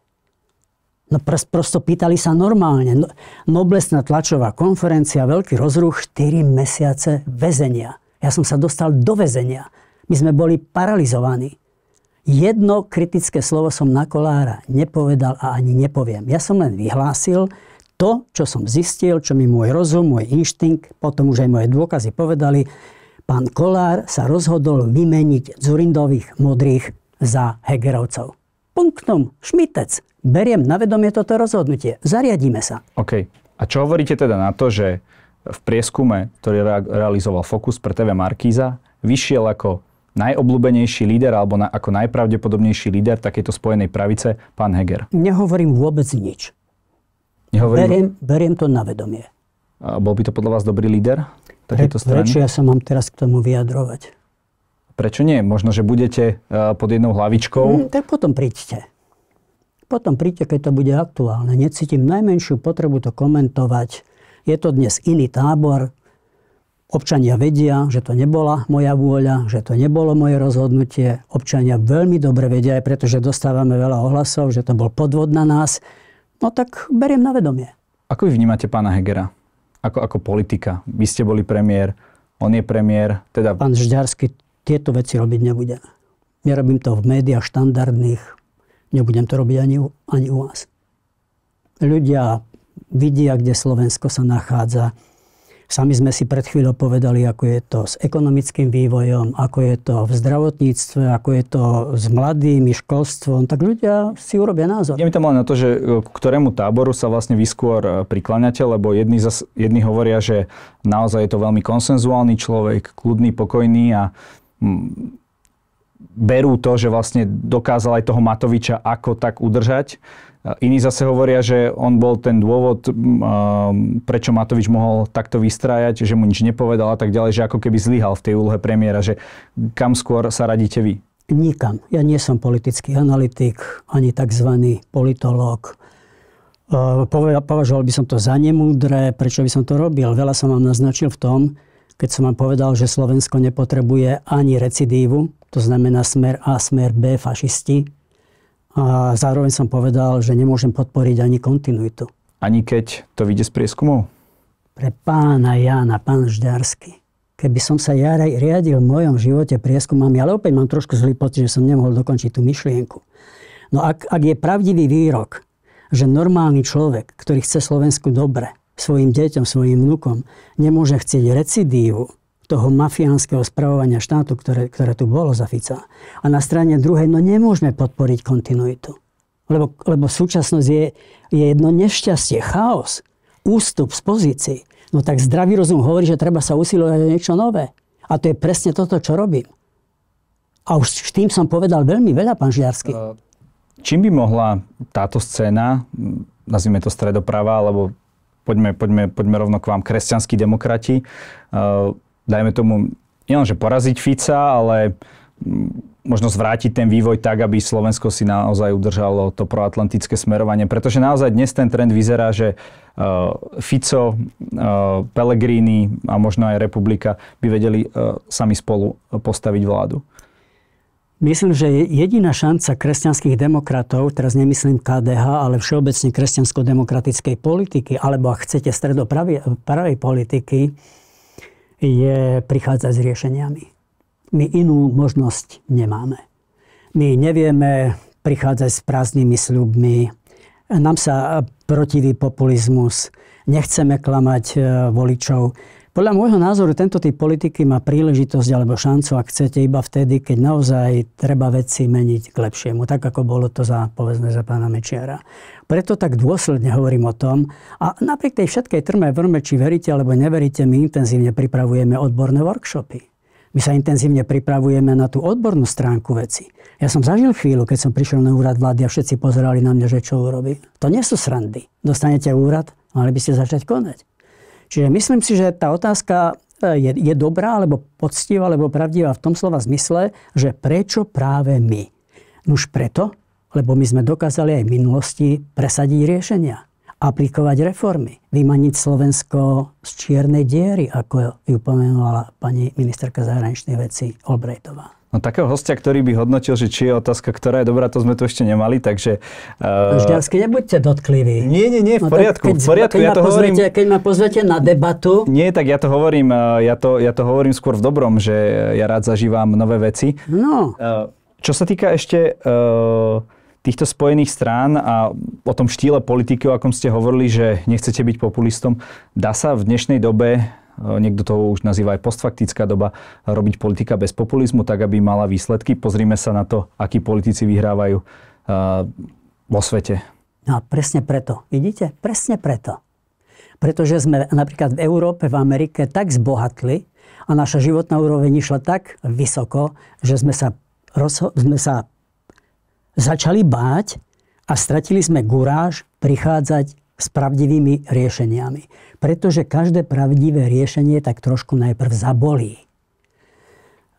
No prosto pýtali sa normálne. No, noblesná tlačová konferencia, veľký rozruch, 4 mesiace väzenia. Ja som sa dostal do väzenia. My sme boli paralizovaní. Jedno kritické slovo som na kolára nepovedal a ani nepoviem. Ja som len vyhlásil to, čo som zistil, čo mi môj rozum, môj inštinkt, potom už aj moje dôkazy povedali, pán Kolár sa rozhodol vymeniť Zurindových modrých za Hegerovcov. Punktom, šmitec. Beriem na vedomie toto rozhodnutie. Zariadíme sa. OK. A čo hovoríte teda na to, že v prieskume, ktorý realizoval Focus pre TV Markíza, vyšiel ako najobľúbenejší líder alebo na, ako najpravdepodobnejší líder takejto spojenej pravice, pán Heger? Nehovorím vôbec nič. Nehovorím... Beriem, beriem to na vedomie. A bol by to podľa vás dobrý líder? takéto strany? Prečo ja sa mám teraz k tomu vyjadrovať? Prečo nie? Možno, že budete e, pod jednou hlavičkou? Mm, tak potom príďte. Potom príďte, keď to bude aktuálne. Necítim najmenšiu potrebu to komentovať. Je to dnes iný tábor. Občania vedia, že to nebola moja vôľa, že to nebolo moje rozhodnutie. Občania veľmi dobre vedia, aj pretože dostávame veľa ohlasov, že to bol podvod na nás. No tak beriem na vedomie. Ako vy vnímate pána Hegera? ako, ako politika. Vy ste boli premiér, on je premiér. Teda... Pán Žďarský, tieto veci robiť nebude. Nerobím to v médiách štandardných, nebudem to robiť ani, ani u vás. Ľudia vidia, kde Slovensko sa nachádza, Sami sme si pred chvíľou povedali, ako je to s ekonomickým vývojom, ako je to v zdravotníctve, ako je to s mladými, školstvom, tak ľudia si urobia názor. Ja mi tam len na to, že e, k ktorému táboru sa vlastne vyskôr e, prikláňate, lebo jedni, zas, jedni hovoria, že naozaj je to veľmi konsenzuálny človek, kľudný, pokojný a mm, berú to, že vlastne dokázal aj toho Matoviča ako tak udržať Iní zase hovoria, že on bol ten dôvod, prečo Matovič mohol takto vystrajať, že mu nič nepovedal a tak ďalej, že ako keby zlyhal v tej úlohe premiéra, že kam skôr sa radíte vy? Nikam. Ja nie som politický analytik, ani tzv. politológ. E, považoval by som to za nemúdre, prečo by som to robil. Veľa som vám naznačil v tom, keď som vám povedal, že Slovensko nepotrebuje ani recidívu, to znamená smer A, smer B, fašisti, a zároveň som povedal, že nemôžem podporiť ani kontinuitu. Ani keď to vyjde z prieskumov? Pre pána Jana, pán žďarsky. Keby som sa ja riadil v mojom živote prieskumami, ale opäť mám trošku zlý pocit, že som nemohol dokončiť tú myšlienku. No ak, ak je pravdivý výrok, že normálny človek, ktorý chce Slovensku dobre, svojim deťom, svojim vnukom, nemôže chcieť recidívu, toho mafiánskeho spravovania štátu, ktoré, ktoré tu bolo za Fica. A na strane druhej, no nemôžeme podporiť kontinuitu. Lebo, lebo súčasnosť je, je jedno nešťastie, chaos, ústup z pozícií. No tak zdravý rozum hovorí, že treba sa usilovať o niečo nové. A to je presne toto, čo robím. A už s tým som povedal veľmi veľa, pán Žiarsky. E, čím by mohla táto scéna, nazvime to stredoprava, alebo poďme, poďme, poďme rovno k vám, kresťanskí demokrati, e, dajme tomu, nielenže poraziť Fica, ale možno zvrátiť ten vývoj tak, aby Slovensko si naozaj udržalo to proatlantické smerovanie. Pretože naozaj dnes ten trend vyzerá, že e, Fico, e, Pellegrini a možno aj Republika by vedeli e, sami spolu postaviť vládu. Myslím, že jediná šanca kresťanských demokratov, teraz nemyslím KDH, ale všeobecne kresťansko-demokratickej politiky, alebo ak chcete stredopravej politiky, je prichádzať s riešeniami. My inú možnosť nemáme. My nevieme prichádzať s prázdnymi sľubmi. Nám sa protiví populizmus. Nechceme klamať e, voličov. Podľa môjho názoru tento typ politiky má príležitosť alebo šancu, ak chcete, iba vtedy, keď naozaj treba veci meniť k lepšiemu, tak ako bolo to za, povedzme, za pána Mečiara. Preto tak dôsledne hovorím o tom a napriek tej všetkej trme vrme, či veríte alebo neveríte, my intenzívne pripravujeme odborné workshopy. My sa intenzívne pripravujeme na tú odbornú stránku veci. Ja som zažil chvíľu, keď som prišiel na úrad vlády a všetci pozerali na mňa, že čo urobí. To nie sú srandy. Dostanete úrad, mali by ste začať konať. Čiže myslím si, že tá otázka e, je, je dobrá, alebo poctivá, alebo pravdivá v tom slova zmysle, že prečo práve my? už preto, lebo my sme dokázali aj v minulosti presadiť riešenia, aplikovať reformy, vymaniť Slovensko z čiernej diery, ako ju pomenovala pani ministerka zahraničnej veci Olbrejtová. No takého hostia, ktorý by hodnotil, že či je otázka, ktorá je dobrá, to sme tu ešte nemali, takže... Uh... Eh, Žďarsky, nebuďte dotkliví. Nie, nie, nie, v no poriadku, no, keď, v poriadku, keď ja to pozvete, hovorím... Keď ma pozvete na debatu... Nie, tak ja to hovorím, eh, ja to, ja to hovorím skôr v dobrom, že eh, ja rád zažívam nové veci. No. Uh, čo sa týka ešte... Uh týchto spojených strán a o tom štýle politiky, o akom ste hovorili, že nechcete byť populistom, dá sa v dnešnej dobe Eh, niekto to už nazýva aj postfaktická doba, eh, robiť politika bez populizmu, tak aby mala výsledky. Pozrime sa na to, akí politici vyhrávajú eh, vo svete. No presne preto. Vidíte? Presne preto. Pretože sme napríklad v Európe, v Amerike tak zbohatli a naša životná úroveň išla tak vysoko, že sme sa, rozho- sme sa začali báť a stratili sme guráž prichádzať s pravdivými riešeniami. Pretože každé pravdivé riešenie tak trošku najprv zabolí.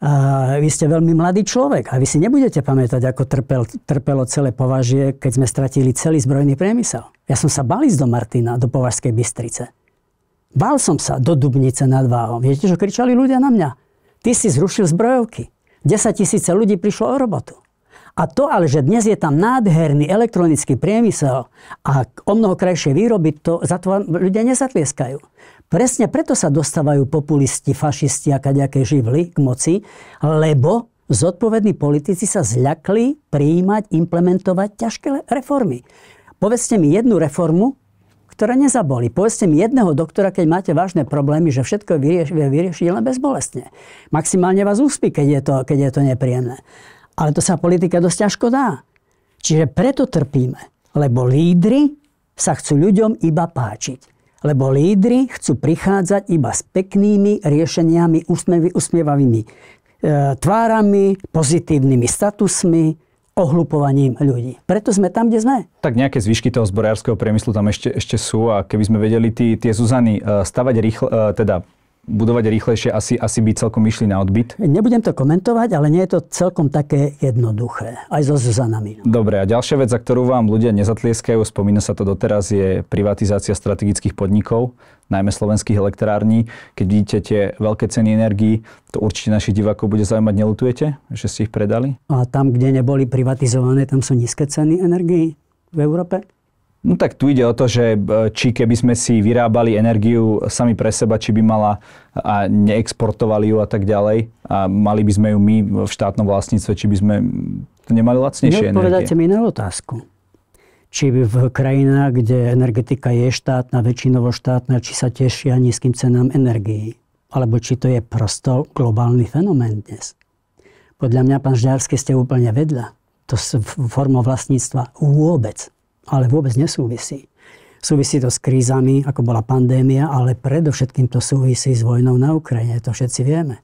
A vy ste veľmi mladý človek a vy si nebudete pamätať, ako trpel, trpelo celé považie, keď sme stratili celý zbrojný priemysel. Ja som sa bal ísť do Martina, do Považskej Bystrice. Bal som sa do Dubnice nad Váhom. Viete, že kričali ľudia na mňa. Ty si zrušil zbrojovky. 10 tisíce ľudí prišlo o robotu. A to ale, že dnes je tam nádherný elektronický priemysel a o mnoho krajšie výroby, to za to ľudia nezatlieskajú. Presne preto sa dostávajú populisti, fašisti a kadejaké živly k moci, lebo zodpovední politici sa zľakli prijímať, implementovať ťažké reformy. Povedzte mi jednu reformu, ktorá nezaboli. Povedzte mi jedného doktora, keď máte vážne problémy, že všetko vyrieš, vyriešiť len bezbolestne. Maximálne vás úspí, keď je to, keď je to nepríjemné. Ale to sa politika dosť ťažko dá. Čiže preto trpíme. Lebo lídry sa chcú ľuďom iba páčiť. Lebo lídry chcú prichádzať iba s peknými riešeniami, usmievavými e, tvárami, pozitívnymi statusmi, ohlupovaním ľudí. Preto sme tam, kde sme. Tak nejaké zvyšky toho zborárskeho priemyslu tam ešte, ešte sú a keby sme vedeli tí, tie Zuzany e, stavať rýchle, teda budovať rýchlejšie, asi, asi by celkom išli na odbyt? Nebudem to komentovať, ale nie je to celkom také jednoduché. Aj so Zuzanami. Dobre, a ďalšia vec, za ktorú vám ľudia nezatlieskajú, spomína sa to doteraz, je privatizácia strategických podnikov, najmä slovenských elektrární. Keď vidíte tie veľké ceny energii, to určite našich divákov bude zaujímať. Nelutujete, že ste ich predali? A tam, kde neboli privatizované, tam sú nízke ceny energii v Európe? No tak tu ide o to, že e, či keby sme si vyrábali energiu sami pre seba, či by mala a neexportovali ju a tak ďalej a mali by sme ju my v štátnom vlastníctve, či by sme nemali lacnejšie Neodpovedáte mi na otázku. Či by v krajinách, kde energetika je štátna, väčšinovo štátna, či sa tešia nízkym cenám energií. Alebo či to je prosto globálny fenomén dnes. Podľa mňa, pán Žďarský, ste úplne vedľa. To s formou vlastníctva vôbec ale vôbec nesúvisí. Súvisí to s krízami, ako bola pandémia, ale predovšetkým to súvisí s vojnou na Ukrajine, to všetci vieme.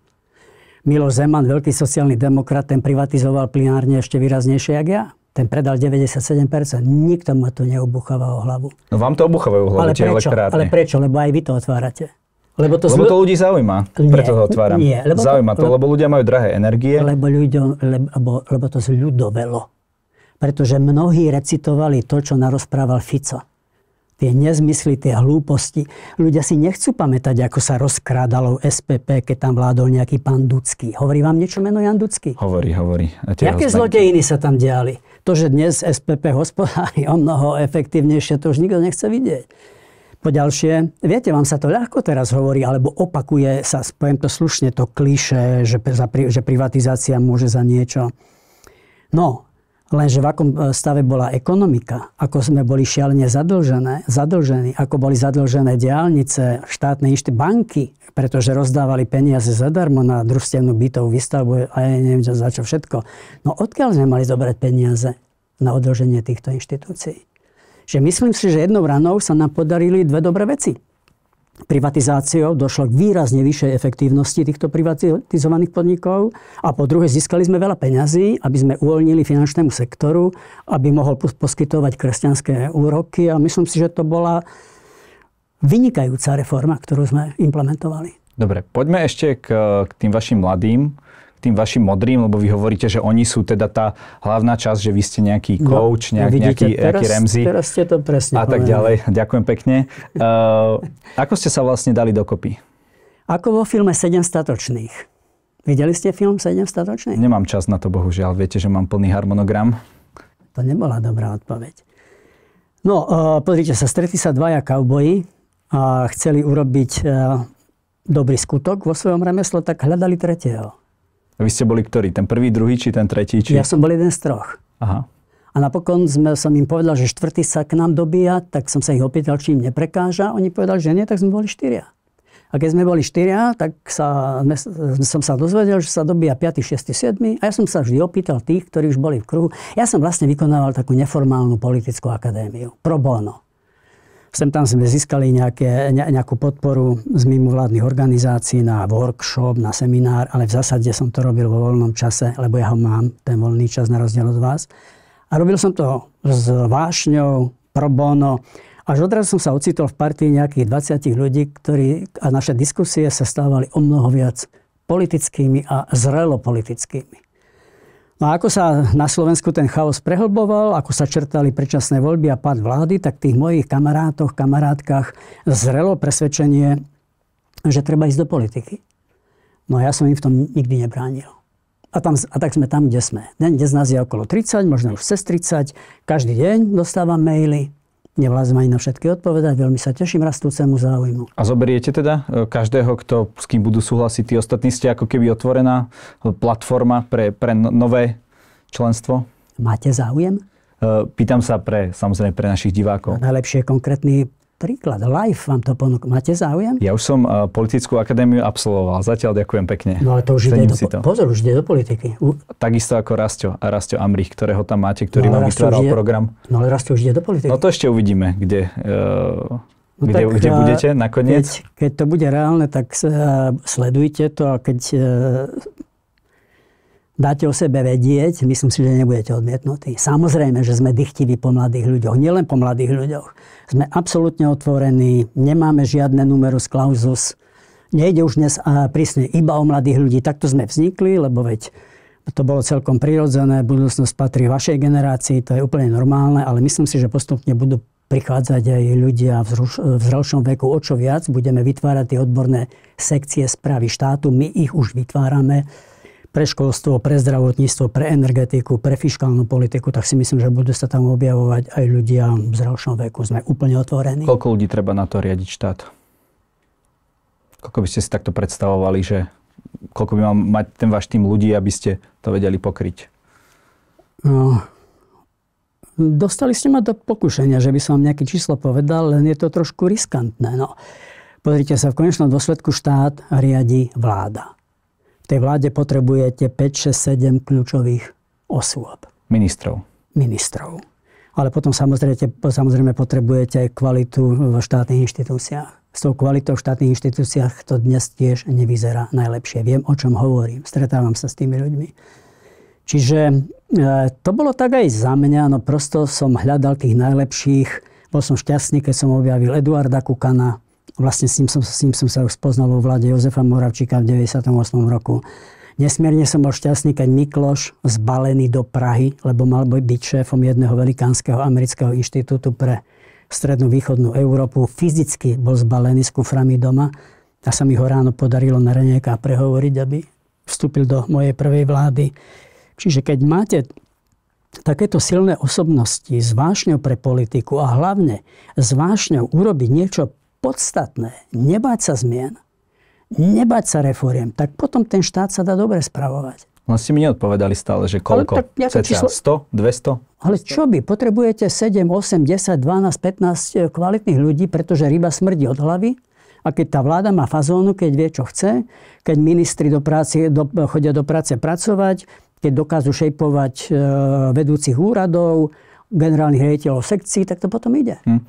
Miloš Zeman, veľký sociálny demokrat, ten privatizoval plinárne ešte výraznejšie, jak ja. Ten predal 97%. Nikto mu to neobucháva o hlavu. No vám to obuchovajú hlavu, ale prečo? Ale prečo? Lebo aj vy to otvárate. Lebo to, lebo to ľudí zaujíma, nie, preto to otváram. Nie, lebo zaujíma to, lebo, to, lebo ľudia majú drahé energie. Lebo, ľuďom, lebo, lebo to zľudovelo pretože mnohí recitovali to, čo narozprával Fico. Tie nezmysly, tie hlúposti. Ľudia si nechcú pamätať, ako sa rozkrádalo SPP, keď tam vládol nejaký pán Ducký. Hovorí vám niečo meno Jan Ducký? Hovorí, hovorí. Aké zlodejiny sa tam diali? To, že dnes SPP hospodári o mnoho efektívnejšie, to už nikto nechce vidieť. Po ďalšie, viete, vám sa to ľahko teraz hovorí, alebo opakuje sa, poviem to slušne, to kliše, že, že privatizácia môže za niečo. No, Lenže v akom e, stave bola ekonomika, ako sme boli šialene zadlžené, zadlžení, ako boli zadlžené diálnice, štátne inšty, banky, pretože rozdávali peniaze zadarmo na družstevnú bytovú výstavbu a ja neviem za čo všetko. No odkiaľ sme mali zobrať peniaze na odloženie týchto inštitúcií? Že myslím si, že jednou ranou sa nám podarili dve dobré veci privatizáciou došlo k výrazne vyššej efektívnosti týchto privatizovaných podnikov a po druhé získali sme veľa peňazí, aby sme uvoľnili finančnému sektoru, aby mohol poskytovať kresťanské úroky a myslím si, že to bola vynikajúca reforma, ktorú sme implementovali. Dobre, poďme ešte k, k tým vašim mladým tým vašim modrým, lebo vy hovoríte, že oni sú teda tá hlavná časť, že vy ste nejaký no, coach, no nejak, vidíte, nejaký, teraz, nejaký Remzi. Teraz ste to presne A povedali. tak ďalej. Ďakujem pekne. Uh, ako ste sa vlastne dali dokopy? Ako vo filme 7 statočných. Videli ste film 7 statočných? Nemám čas na to, bohužiaľ. Viete, že mám plný harmonogram. To nebola dobrá odpoveď. No, uh, pozrite sa, stretli sa dvaja kauboji a chceli urobiť uh, dobrý skutok vo svojom remesle, tak hľadali tretieho. A vy ste boli ktorý? Ten prvý, druhý, či ten tretí? Či... Ja som bol jeden z troch. Aha. A napokon sme, som im povedal, že štvrtý sa k nám dobíja, tak som sa ich opýtal, či im neprekáža. Oni povedali, že nie, tak sme boli štyria. A keď sme boli štyria, tak sa, som sa dozvedel, že sa dobíja 5., 6., 7. A ja som sa vždy opýtal tých, ktorí už boli v kruhu. Ja som vlastne vykonával takú neformálnu politickú akadémiu. Pro bono. Sem tam sme získali nejaké, ne, nejakú podporu z mimovládnych organizácií na workshop, na seminár, ale v zásade som to robil vo voľnom čase, lebo ja ho mám, ten voľný čas na rozdiel od vás. A robil som to s vášňou, pro bono. Až odraz som sa ocitol v partii nejakých 20 ľudí, ktorí, a naše diskusie sa stávali o mnoho viac politickými a zrelo politickými. No a ako sa na Slovensku ten chaos prehlboval, ako sa črtali predčasné voľby a pad vlády, tak tých mojich kamarátoch, kamarátkach zrelo presvedčenie, že treba ísť do politiky. No a ja som im v tom nikdy nebránil. A, tam, a tak sme tam, kde sme. Dnes nás je okolo 30, možno už cez 30. Každý deň dostávam maily, Nevládzem ani na všetky odpovedať, veľmi sa teším rastúcemu záujmu. A zoberiete teda e, každého, kto, s kým budú súhlasiť tí ostatní, ste ako keby otvorená platforma pre, pre no-, nové členstvo? Máte záujem? E, pýtam sa pre, samozrejme, pre našich divákov. Najlepšie konkrétny príklad, live vám to ponúk. Máte záujem? Ja už som uh, politickú akadémiu absolvoval. Zatiaľ ďakujem pekne. No ale to už Cením ide do, po- to. Pozor, už ide do politiky. U... Takisto ako Rasto a Rasto Amrich, ktorého tam máte, ktorý no, vám vytváral ide... program. No ale Rasto už ide do politiky. No to ešte uvidíme, kde... Uh... No kde, tak, kde budete nakoniec? Keď, keď to bude reálne, tak uh, sledujte to a keď uh, dáte o sebe vedieť, myslím si, že nebudete odmietnutí. Samozrejme, že sme dychtiví po mladých ľuďoch, nielen po mladých ľuďoch. Sme absolútne otvorení, nemáme žiadne numerus clausus. Nejde už dnes a prísne iba o mladých ľudí. Takto sme vznikli, lebo veď to bolo celkom prirodzené, budúcnosť patrí vašej generácii, to je úplne normálne, ale myslím si, že postupne budú prichádzať aj ľudia v zrelšom veku. O čo viac budeme vytvárať tie odborné sekcie správy štátu, my ich už vytvárame pre školstvo, pre zdravotníctvo, pre energetiku, pre fiskálnu politiku, tak si myslím, že budú sa tam objavovať aj ľudia v zrelšom veku. Sme úplne otvorení. Koľko ľudí treba na to riadiť štát? Koľko by ste si takto predstavovali, že koľko by mal mať ten váš tým ľudí, aby ste to vedeli pokryť? No, dostali ste ma do pokušenia, že by som vám nejaké číslo povedal, len je to trošku riskantné. No. Pozrite sa, v konečnom dôsledku štát riadi vláda tej vláde potrebujete 5, 6, 7 kľúčových osôb. Ministrov. Ministrov. Ale potom samozrejme, samozrejme potrebujete aj kvalitu v štátnych inštitúciách. S tou kvalitou v štátnych inštitúciách to dnes tiež nevyzerá najlepšie. Viem, o čom hovorím. Stretávam sa s tými ľuďmi. Čiže e, to bolo tak aj za mňa. No prosto som hľadal tých najlepších. Bol som šťastný, keď som objavil Eduarda Kukana, Vlastne s ním, som, s ním som sa už spoznal vo vláde Jozefa Moravčíka v 98. roku. Nesmierne som bol šťastný, keď Mikloš zbalený do Prahy, lebo mal byť šéfom jedného velikánskeho amerického inštitútu pre strednú východnú Európu. Fyzicky bol zbalený s kuframi doma a sa mi ho ráno podarilo na Renejka prehovoriť, aby vstúpil do mojej prvej vlády. Čiže keď máte takéto silné osobnosti s vášňou pre politiku a hlavne s vášňou urobiť niečo podstatné, nebáť sa zmien, nebáť sa reforiem, tak potom ten štát sa dá dobre spravovať. No ste mi neodpovedali stále, že koľko? Ale tak číslo... 100, 200? Ale čo by? Potrebujete 7, 8, 10, 12, 15 kvalitných ľudí, pretože ryba smrdí od hlavy. A keď tá vláda má fazónu, keď vie, čo chce, keď ministri do práce, do, chodia do práce pracovať, keď dokážu šejpovať e, vedúcich úradov, generálnych rejiteľov sekcií, tak to potom ide. Hm.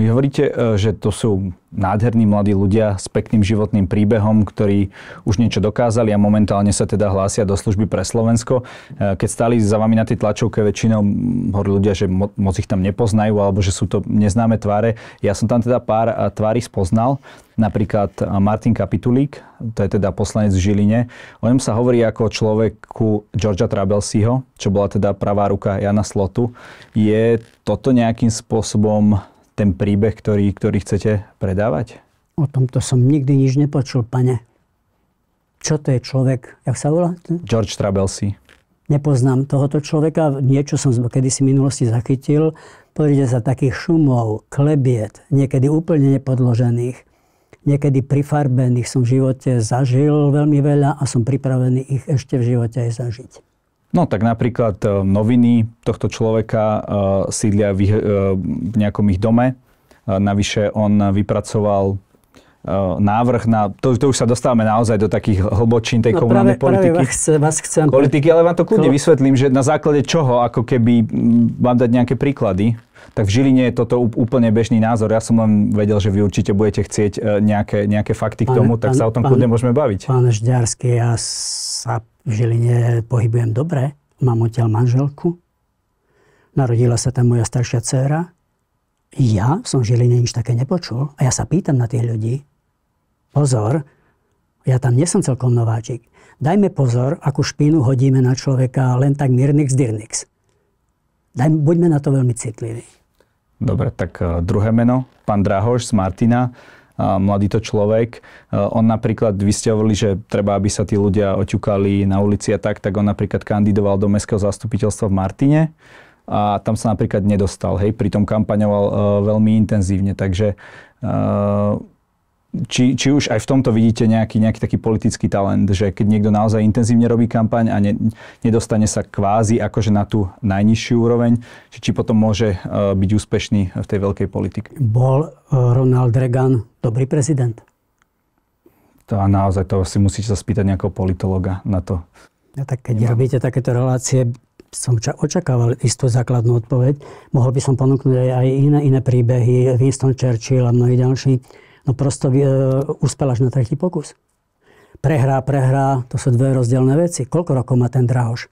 Vy hovoríte, eh, že to sú nádherní mladí ľudia s pekným životným príbehom, ktorí už niečo dokázali a momentálne sa teda hlásia do služby pre Slovensko. E, keď stáli za vami na tej tlačovke, väčšinou hovorili ľudia, že moc ich tam nepoznajú alebo že sú to neznáme tváre. Ja som tam teda pár e, tvári spoznal, napríklad e, Martin Kapitulík, to je teda poslanec v Žiline. O ňom sa hovorí ako človeku Georgia Trabelsiho, čo bola teda pravá ruka Jana Slotu. Je toto nejakým spôsobom ten príbeh, ktorý, ktorý chcete predávať? O tomto som nikdy nič nepočul, pane. Čo to je človek? Jak sa volá? George Trabelsi. Nepoznám tohoto človeka. Niečo som kedysi v minulosti zachytil. Poríde sa takých šumov, klebiet, niekedy úplne nepodložených, niekedy prifarbených som v živote zažil veľmi veľa a som pripravený ich ešte v živote aj zažiť. No tak napríklad e, noviny tohto človeka e, sídlia v, e, v nejakom ich dome. Navyše on vypracoval návrh na... To, to už sa dostávame naozaj do takých hlbočín tej no, komunálnej práve, politiky. Práve vás, chcem, vás chcem politiky, ale vám to kľudne to... vysvetlím, že na základe čoho, ako keby vám dať nejaké príklady. Tak v Žiline je toto úplne bežný názor. Ja som len vedel, že vy určite budete chcieť nejaké, nejaké fakty k tomu, tak pane, sa o tom kľudne môžeme baviť. Pán Žďarský, ja sa v Žiline pohybujem dobre, mám odtiaľ manželku, narodila sa tam moja staršia dcéra, ja som v Žiline nič také nepočul a ja sa pýtam na tých ľudí, pozor, ja tam nie som celkom nováčik. Dajme pozor, akú špínu hodíme na človeka len tak mirnix dirnix. buďme na to veľmi citliví. Dobre, tak eh, druhé meno, pán Drahoš z Martina mladý to človek. E, on napríklad, vy ste hovorili, že treba, aby sa tí ľudia oťukali na ulici a tak, tak on napríklad kandidoval do mestského zastupiteľstva v Martine a tam sa napríklad nedostal, hej, pritom kampaňoval e, veľmi intenzívne, takže e, či, či už aj v tomto vidíte nejaký, nejaký taký politický talent, že keď niekto naozaj intenzívne robí kampaň a ne, nedostane sa kvázi akože na tú najnižšiu úroveň, či, či potom môže uh, byť úspešný v tej veľkej politike. Bol e, Ronald Reagan dobrý prezident? To a naozaj, to si musíte sa spýtať nejakého politologa na to. Ja, no tak keď Nemám. robíte takéto relácie, som ča- očakával istú základnú odpoveď. Mohol by som ponúknuť aj, aj iné, iné príbehy, Winston Churchill a mnohí ďalší no prosto e, uspela až na tretí pokus. Prehrá, prehrá, to sú dve rozdielne veci. Koľko rokov má ten Drahoš?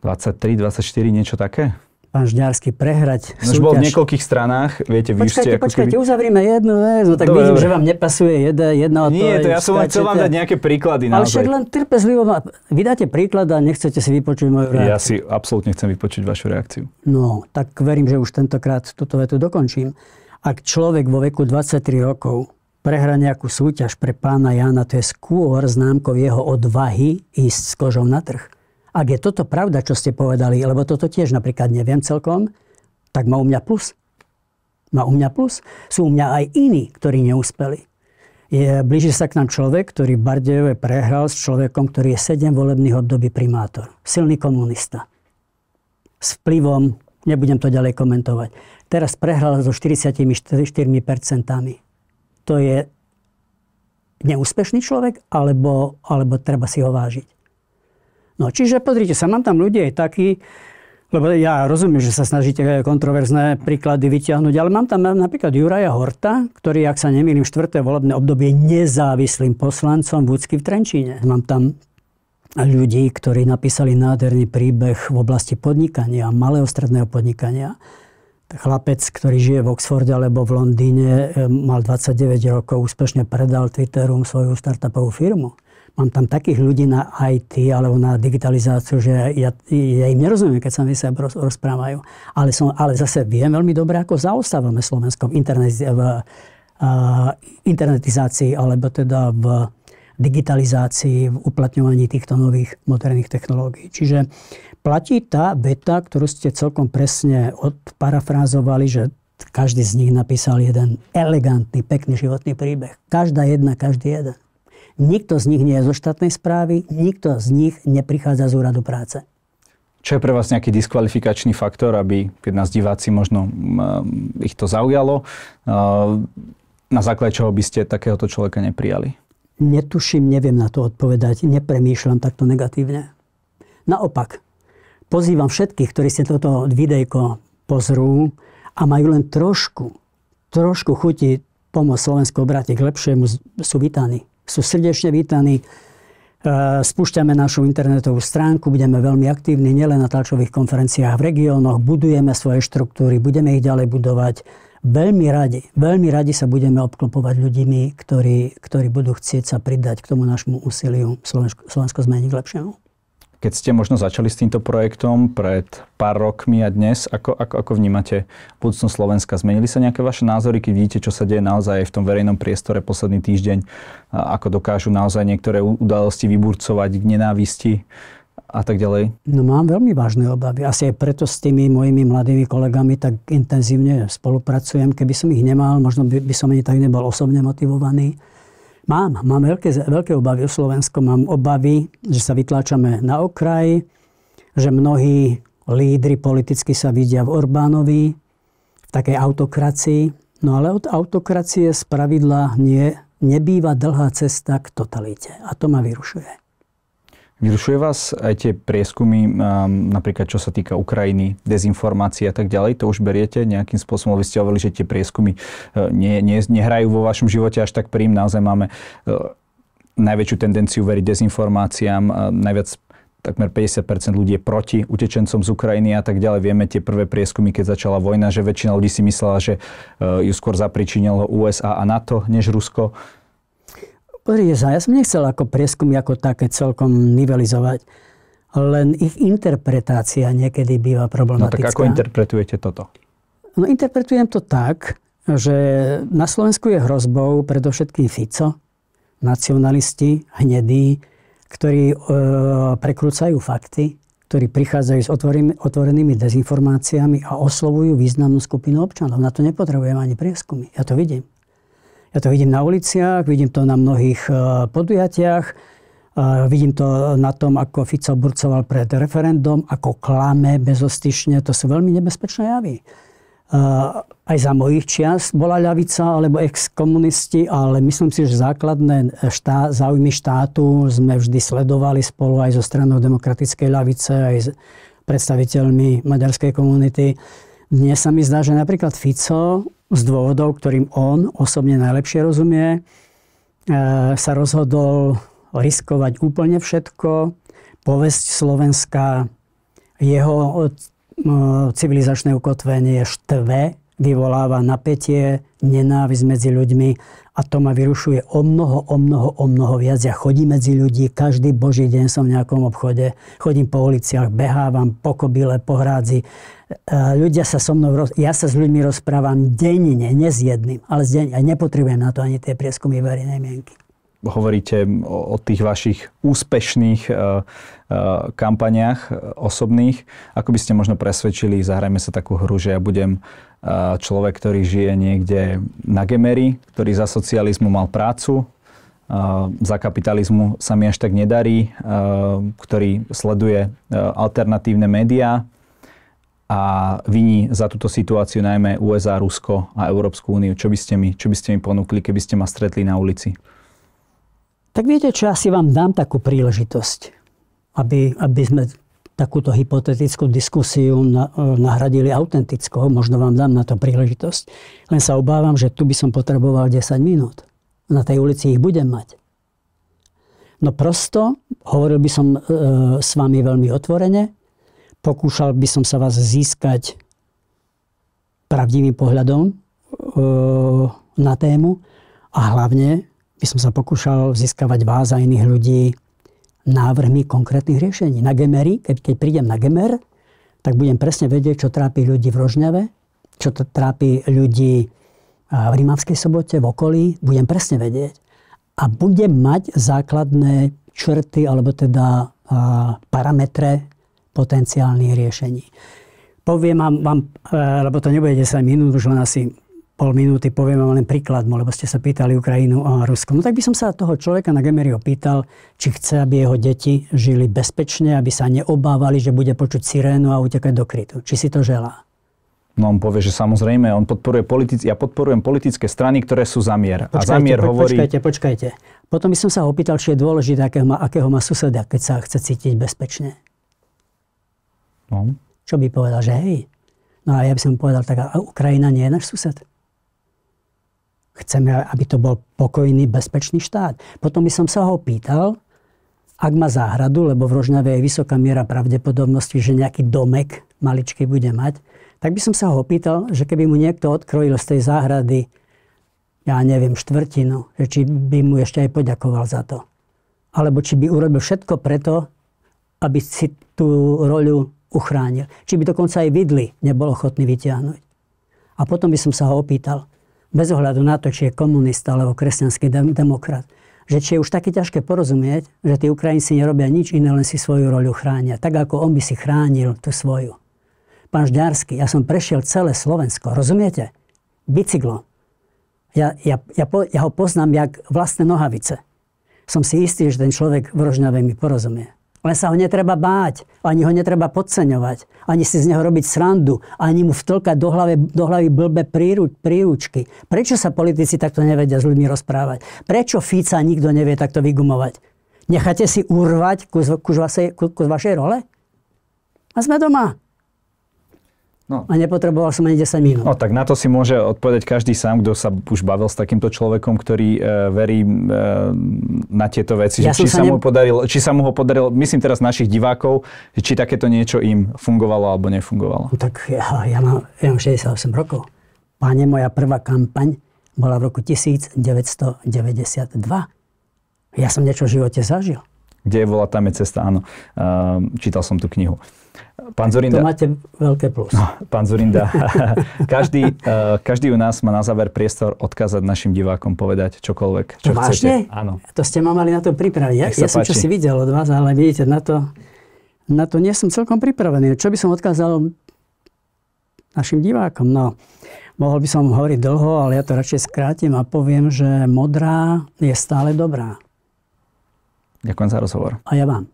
23, 24, niečo také? pán Žďarský prehrať no, súťaž. bol v niekoľkých stranách, viete, vy počkajte, ste... Ako počkajte, keby... uzavrime jednu vec, no tak dobre, vidím, že vám nepasuje jedna, jedna od Nie, to ja som len chcel vám dať nejaké príklady Ale však len trpezlivo, ma... No, vy dáte príklad a nechcete si vypočuť moju reakciu. Ja si absolútne chcem vypočuť vašu reakciu. No, tak verím, že už tentokrát túto vetu dokončím. Ak človek vo veku 23 rokov prehra nejakú súťaž pre pána Jana, to je skôr známkou jeho odvahy ísť s kožou na trh. Ak je toto pravda, čo ste povedali, lebo toto tiež napríklad neviem celkom, tak má u mňa plus. Má u mňa plus. Sú u mňa aj iní, ktorí neúspeli. Je, blíži sa k nám človek, ktorý Bardejove prehral s človekom, ktorý je 7 volebných období primátor. Silný komunista. S vplyvom Nebudem to ďalej komentovať. Teraz prehral so 44%. To je neúspešný človek, alebo, alebo treba si ho vážiť. No čiže pozrite sa, mám tam ľudí aj takí, lebo ja rozumiem, že sa snažíte kontroverzné príklady vyťahnuť, ale mám tam napríklad Juraja Horta, ktorý, ak sa nemýlim, štvrté volebné obdobie nezávislým poslancom Vúcky v Trenčíne. Mám tam ľudí, ktorí napísali nádherný príbeh v oblasti podnikania, malého stredného podnikania. Chlapec, ktorý žije v Oxforde alebo v Londýne, eh, mal 29 rokov, úspešne predal Twitterom svoju startupovú firmu. Mám tam takých ľudí na IT alebo na digitalizáciu, že ja, ja im nerozumiem, keď sa mi sa rozprávajú. Ale, som, ale zase viem veľmi dobre, ako zaostávame Slovensko v, internet, v uh, internetizácii alebo teda v digitalizácii, v uplatňovaní týchto nových moderných technológií. Čiže platí tá beta, ktorú ste celkom presne odparafrázovali, že každý z nich napísal jeden elegantný, pekný životný príbeh. Každá jedna, každý jeden. Nikto z nich nie je zo štátnej správy, nikto z nich neprichádza z úradu práce. Čo je pre vás nejaký diskvalifikačný faktor, aby, keď nás diváci možno ich to zaujalo, na základe čoho by ste takéhoto človeka neprijali? Netuším, neviem na to odpovedať, nepremýšľam takto negatívne. Naopak, pozývam všetkých, ktorí si toto videjko pozrú a majú len trošku, trošku chuti pomôcť Slovensku obrátiť k lepšiemu, sú vítaní. Sú srdečne vítaní. E, spúšťame našu internetovú stránku, budeme veľmi aktívni nielen na tlačových konferenciách v regiónoch, budujeme svoje štruktúry, budeme ich ďalej budovať veľmi radi, veľmi radi sa budeme obklopovať ľuďmi, ktorí, ktorí budú chcieť sa pridať k tomu nášmu úsiliu Slovensko, Slovensko zmeniť k lepšiemu. Keď ste možno začali s týmto projektom pred pár rokmi a dnes, ako, ako, ako vnímate budúcnosť Slovenska? Zmenili sa nejaké vaše názory, keď vidíte, čo sa deje naozaj v tom verejnom priestore posledný týždeň? Ako dokážu naozaj niektoré udalosti vyburcovať k nenávisti? a tak ďalej? No mám veľmi vážne obavy. Asi aj preto s tými mojimi mladými kolegami tak intenzívne spolupracujem. Keby som ich nemal, možno by, by som ani tak nebol osobne motivovaný. Mám, mám veľké, veľké obavy o Slovensko. Mám obavy, že sa vytláčame na okraj, že mnohí lídry politicky sa vidia v Orbánovi, v takej autokracii. No ale od autokracie z pravidla nie, nebýva dlhá cesta k totalite. A to ma vyrušuje. Vyrušuje vás aj tie prieskumy, um, napríklad čo sa týka Ukrajiny, dezinformácie a tak ďalej, to už beriete nejakým spôsobom, vy ste hovorili, že tie prieskumy uh, nie, nie, nehrajú vo vašom živote až tak príjm, naozaj máme uh, najväčšiu tendenciu veriť dezinformáciám, uh, najviac takmer 50% ľudí je proti utečencom z Ukrajiny a tak ďalej. Vieme tie prvé prieskumy, keď začala vojna, že väčšina ľudí si myslela, že ju skôr zapričinilo USA a NATO než Rusko sa, Ja som nechcel ako prieskumy ako také celkom nivelizovať. Len ich interpretácia niekedy býva problematická. No tak ako interpretujete toto? No interpretujem to tak, že na Slovensku je hrozbou predovšetkým Fico, nacionalisti, hnedí, ktorí e, prekrúcajú fakty, ktorí prichádzajú s otvorenými, otvorenými dezinformáciami a oslovujú významnú skupinu občanov. Na to nepotrebujem ani prieskumy. Ja to vidím. Ja to vidím na uliciach, vidím to na mnohých e, podujatiach, e, vidím to na tom, ako Fico burcoval pred referendum, ako klame bezostyšne. To sú veľmi nebezpečné javy. E, aj za mojich čias bola ľavica alebo ex-komunisti, ale myslím si, že základné štá, záujmy štátu sme vždy sledovali spolu aj zo stranou demokratickej ľavice, aj s predstaviteľmi maďarskej komunity. Dnes sa mi zdá, že napríklad Fico z dôvodov, ktorým on osobne najlepšie rozumie, e, sa rozhodol riskovať úplne všetko. Povesť Slovenska, jeho e, civilizačné ukotvenie štve, vyvoláva napätie, nenávisť medzi ľuďmi a to ma vyrušuje o mnoho, o mnoho, o mnoho viac. Ja chodím medzi ľudí, každý boží deň som v nejakom obchode, chodím po uliciach, behávam po kobile, po hrádzi, E, ľudia sa so mnou, roz... ja sa s ľuďmi rozprávam denne, nie s jedným, ale s denne. A nepotrebujem na to ani tie prieskumy verejnej mienky. Hovoríte o, tých vašich úspešných e, e, kampaniách osobných. Ako by ste možno presvedčili, zahrajme sa takú hru, že ja budem človek, ktorý žije niekde na Gemery, ktorý za socializmu mal prácu, za kapitalizmu sa mi až tak nedarí, ktorý sleduje alternatívne médiá, a viní za túto situáciu najmä USA, Rusko a Európsku úniu. Čo by ste mi, čo by ste mi ponúkli, keby ste ma stretli na ulici? Tak viete čo, asi vám dám takú príležitosť, aby, aby sme takúto hypotetickú diskusiu e, nahradili autentickou. Možno vám dám na to príležitosť. Len sa obávam, že tu by som potreboval 10 minút. Na tej ulici ich budem mať. No prosto, hovoril by som e, s vami veľmi otvorene, pokúšal by som sa vás získať pravdivým pohľadom eh, na tému a hlavne by som sa pokúšal získavať vás a iných ľudí návrhmi konkrétnych riešení. Na Gemery, keď, keď prídem na Gemer, tak budem presne vedieť, čo trápi ľudí v Rožňave, čo trápi ľudí eh, v Rímavskej sobote, v okolí, budem presne vedieť. A budem mať základné črty, alebo teda eh, parametre potenciálnych riešení. Poviem vám, vám e, lebo to nebude 10 minút, už len asi pol minúty, poviem vám len príklad, lebo ste sa pýtali Ukrajinu a Rusko. No tak by som sa toho človeka na Gemery opýtal, či chce, aby jeho deti žili bezpečne, aby sa neobávali, že bude počuť sirénu a utekať do krytu. Či si to želá? No on povie, že samozrejme, on podporuje politici, ja podporujem politické strany, ktoré sú za mier. Počkajte, a za mier po, hovorí... Počkajte, počkajte. Potom by som sa opýtal, či je dôležité, akého má, akého má suseda, keď sa chce cítiť bezpečne. No. Čo by povedal, že hej. No a ja by som povedal, tak a Ukrajina nie je náš sused. Chceme, aby to bol pokojný, bezpečný štát. Potom by som sa ho pýtal, ak má záhradu, lebo v Rožňave je vysoká miera pravdepodobnosti, že nejaký domek maličký bude mať, tak by som sa ho opýtal, že keby mu niekto odkrojil z tej záhrady, ja neviem, štvrtinu, že či by mu ešte aj poďakoval za to. Alebo či by urobil všetko preto, aby si tú roľu uchránil. Či by dokonca aj vidli, nebol ochotný vyťahnuť. A potom by som sa ho opýtal, bez ohľadu na to, či je komunista alebo kresťanský demokrat, že či je už také ťažké porozumieť, že tí Ukrajinci nerobia nič iné, len si svoju roľu chránia. Tak ako on by si chránil tú svoju. Pán Žďarský, ja som prešiel celé Slovensko, rozumiete? Bicyklo. Ja, ja, ja, po, ja ho poznám jak vlastné nohavice. Som si istý, že ten človek v Rožňave mi porozumie. Ale sa ho netreba báť, ani ho netreba podceňovať, ani si z neho robiť srandu, ani mu vtlkať do, hlave, do hlavy blbe príručky. Prečo sa politici takto nevedia s ľuďmi rozprávať? Prečo Fica nikto nevie takto vygumovať? Necháte si urvať kus, kus, vašej, kus vašej role? A sme doma. No. A nepotreboval som ani 10 minút. No tak na to si môže odpovedať každý sám, kto sa už bavil s takýmto človekom, ktorý e, verí e, na tieto veci. Ja že, či, sa ne... mu podaril, či sa mu ho podarilo, myslím teraz našich divákov, či takéto niečo im fungovalo alebo nefungovalo. No, tak ja, ja, mám, ja mám 68 rokov. Páne, moja prvá kampaň bola v roku 1992. Ja som niečo v živote zažil. Kde bola, tam je cesta, áno. Ehm, čítal som tú knihu. Pán Zorinda, to máte veľké plus. No, pán Zorinda, každý, uh, každý u nás má na záver priestor odkázať našim divákom povedať čokoľvek, čo Vážne? chcete. Áno. To ste ma mali na to pripraviť. Ja, ja som čo si videl od vás, ale vidíte, na to, na to nie som celkom pripravený. Čo by som odkázal našim divákom? No, mohol by som hovoriť dlho, ale ja to radšej skrátim a poviem, že modrá je stále dobrá. Ďakujem za rozhovor. A ja vám.